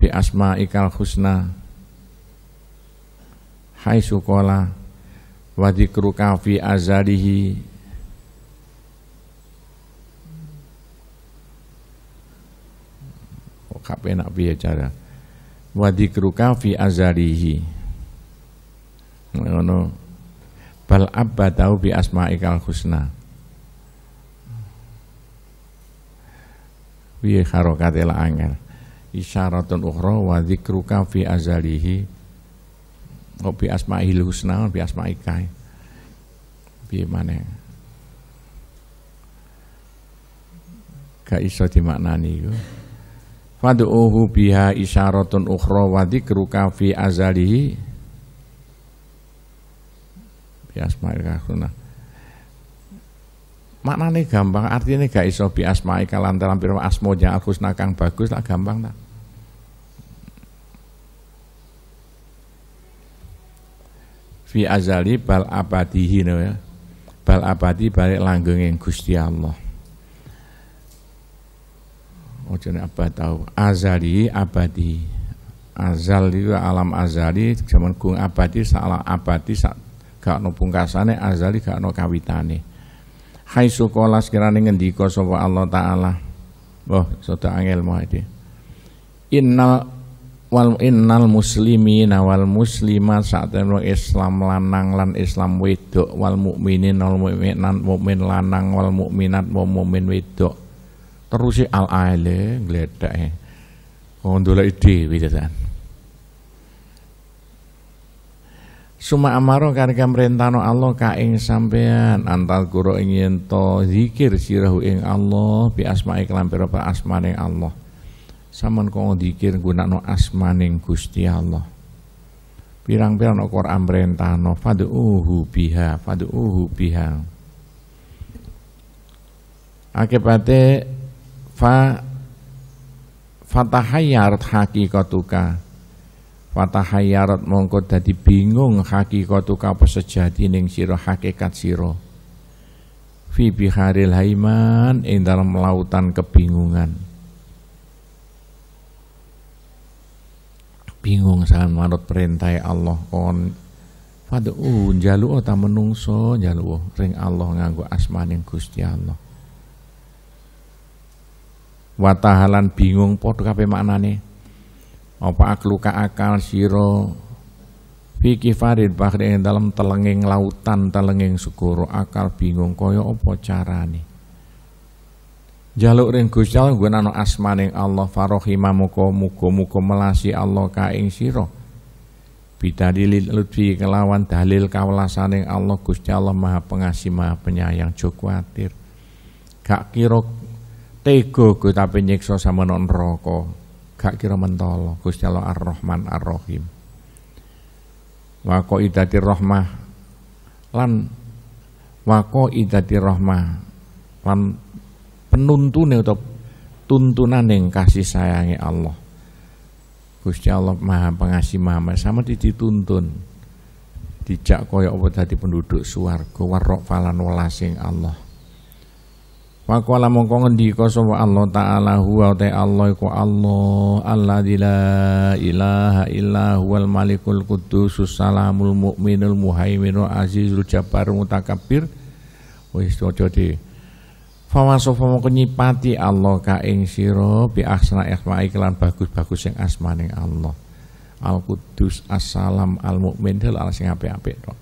bi asma'ikal husna hai sukola wadi dzikruka azadihi, azalihi oh, kapan nak bicara, cara wa azadihi, fi ngono bal abba tahu bi asma'ikal husna bi harokatil la angel isyaratun ukhra wa dzikruka fi azalihi kok oh, bi asma'il husna bi asma asma'ika bi mana? gak iso dimaknani iku fad'uhu biha isyaratun ukhra wa dzikruka fi azalihi bi kahuna makna nih gampang artinya gak iso bi kalan dalam firman asmo jang husna kang bagus tak gampang tak fi azali bal abadihi no ya bal abadi balik langgeng yang gusti Allah ojo oh, apa tahu azali abadi azali itu alam azali zaman kung abadi salah abadi sak gak ono pungkasane azali gak ono kawitane hai sukola sekirane ngendika sapa Allah taala oh sedo angel iki innal wal innal muslimina wal muslimat saktemene Islam lanang lan Islam wedok wal mukminin wal mukminat mukmin lanang wal mukminat wal mukmin wedok terus al aile gledheke kok oh, ndoleki ide tenan Suma amaro karga merintano Allah ka ing sampean antal guru ingin to zikir sirahu ing Allah bi iklan kelam asma asmaning Allah. Saman kong zikir gunakno asmaning Gusti Allah. Pirang-pirang no quran merintano uhu biha uhu biha. Akibate fa fatahayyar hakikatuka Watahayarat mongko dadi bingung hakikatu kapa sejati ning siro hakikat siro Fi biharil haiman ing dalam lautan kebingungan. Bingung sangat manut perintah Allah kon Fad'u jalu ta menungso jalu ring Allah nganggo asmaning Gusti Allah. Watahalan bingung padha kape maknane apa luka akal siro fi farid bahri dalam telenging lautan telenging segoro akal bingung koyo apa nih, jaluk ring Gusti Allah asma asmaning Allah farohima ko muga-muga melasi Allah ka siro, sira bidalil lutfi kelawan dalil kawelasaning Allah Gusti Allah Maha Pengasih Maha Penyayang joko kak gak kira tega gue tapi nyiksa sama non rokok gak kira mentolo Gusti Allah Ar-Rahman Ar-Rahim wa qaidati rahmah lan wa qaidati rahmah lan penuntune tuntunan yang kasih sayangi Allah Gusti Allah Maha Pengasih Maha sama dituntun dijak koyo apa dadi penduduk swarga warok falan welasing Allah Waqala mongko ngendika sapa Allah taala huwa ta Allah iku Allah Allah la ilaha illa huwal malikul quddus salamul mukminul muhaiminul azizul jabbar mutakabbir wis aja di Fawasofa mongko nyipati Allah ka ing sira bi ahsana asma'i kelan bagus-bagus sing asmaning Allah Al Quddus Assalam Al Mukmin al sing apik-apik tok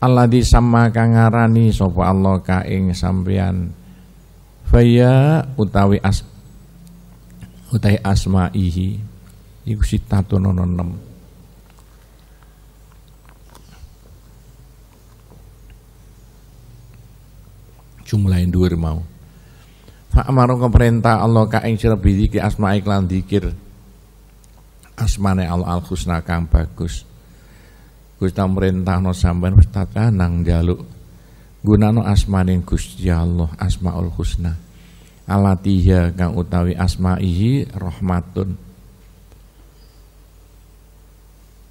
Allah di sama kangarani, sopo Allah kaing sampean faya utawi as utawi asmaihi iku sitatun ana 6 jumlahin dhuwur mau Fa'amaru keperintah Allah ka ing sira asma iklan iklan dikir asmane Allah al-husna kang bagus Gusti mrentahno sampean wis jaluk njaluk gunano asmaning Gusti Allah Asmaul Husna alatiha kang utawi asmaihi rahmatun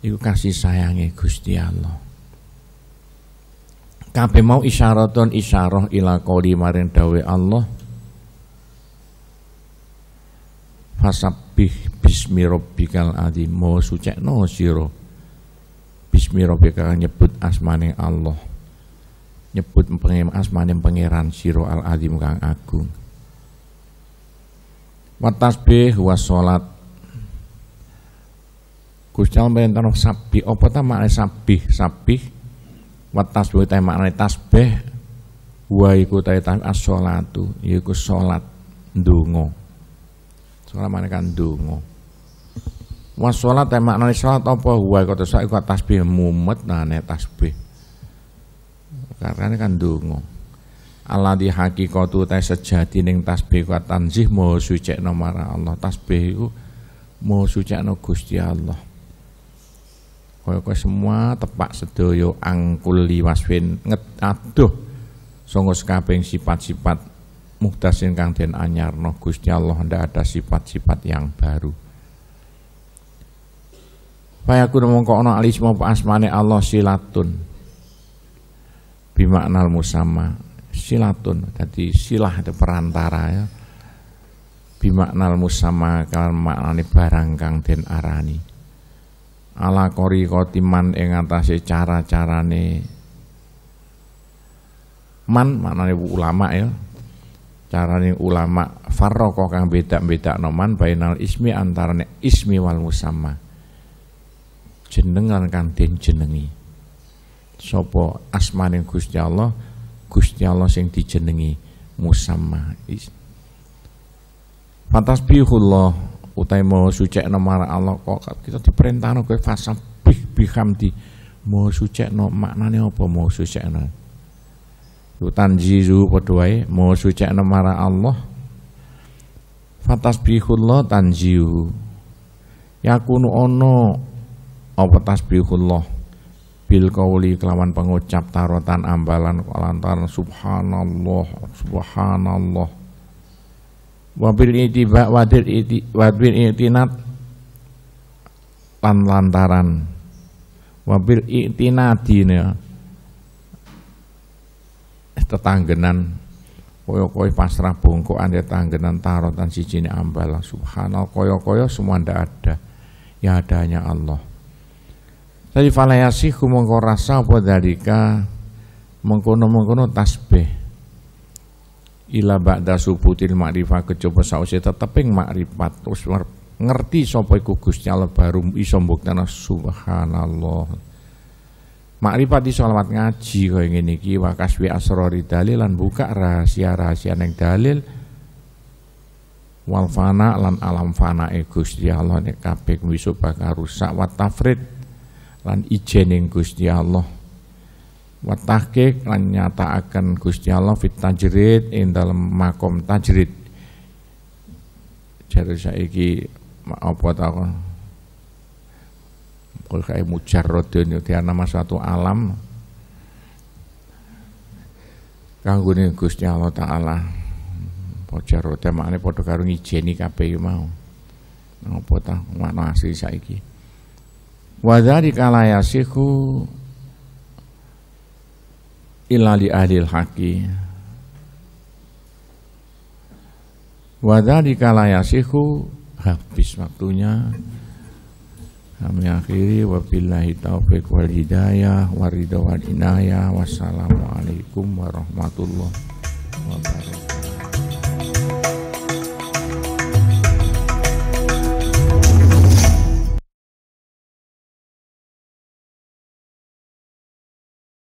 Iku kasih sayangi Gusti Allah kabeh mau isyaraton isyarah ila qoli maring dawe Allah fasabbih bismi rabbikal azim mo no sira Bismi Rabbika nyebut asmane Allah nyebut pengem asmane pangeran siro al azim kang agung wa tasbih wa salat Gusti Allah perintah sabih apa ta makne sabih sabih wa tasbih ta makne tasbih wa iku ta as-salatu yaiku salat ndonga salat kan ndonga Wa emak eh, ya maknanya sholat apa huwa kata saya ikut tasbih mumet nah nek tasbih. Karena kan dungo. Allah di hakikatu teh sejati neng tasbih kau tanzih mau suci nomara Allah tasbih itu mau suci no gusti Allah. Kau semua tepak sedoyo angkul liwaswin nget aduh songo sekaping sifat-sifat muhtasin kang den anyarno Gusti Allah ndak ada sifat-sifat yang baru. Fayaku mongko ana alismo asmane Allah silatun. Bimaknal musama Silatun Jadi silah ada perantara ya. Bimaknal musama kan maknani barang kang den arani. Ala kori kotiman ing atase cara-carane man maknane ulama ya. Carane ulama farroko kang beda-beda noman bainal ismi antarane ismi wal musamma jenengan kang den jenengi sapa asmane Gusti Allah Gusti Allah sing dijenengi musamma Fatasbihullah utai mau sucek marah Allah kok kita diperintahno kowe fasabih di mau suci no maknanya apa mau suci? no tanjizu padha wae mau sucek marah Allah fatasbihullah tanjihu yakunu ono apa tasbihullah bil kauli kelawan pengucap tarotan ambalan lantaran subhanallah subhanallah wabil itiba wadir iti wabil itinat lan lantaran wabil itinadina tetanggenan koyo-koyo pasrah bungko anda tanggenan tarotan sijine ambalan subhanallah koyo-koyo semua ndak ada ya adanya Allah Tadi falayasi mongko rasa apa dalika mengkono-mengkono tasbih ila ba'da subutil ma'rifah kecoba sause teteping makrifat terus ngerti sapa iku Gusti Allah baru iso mbuktana subhanallah Makrifat di salamat ngaji kau ingin iki wakaswi asrori dalil lan buka rahasia-rahasia neng dalil walfana fana lan alam fana e Gusti Allah nek kabeh rusak watafrit lan ijening Gusti Allah wa tahqiq lan nyatakaken Gusti Allah fit tajrid ing dalam makom tajrid jare saiki apa ta kul kae mujarrad ya nama satu alam ning Gusti Allah taala mujarrad makne padha karo ngijeni kabeh mau apa ta asli saiki Wadari la yasihu ilali adil ahli haqi. Wadzalika la habis waktunya. Kami akhiri wabillahi taufiq wal hidayah waridha wal inayah wassalamualaikum warahmatullahi wabarakatuh.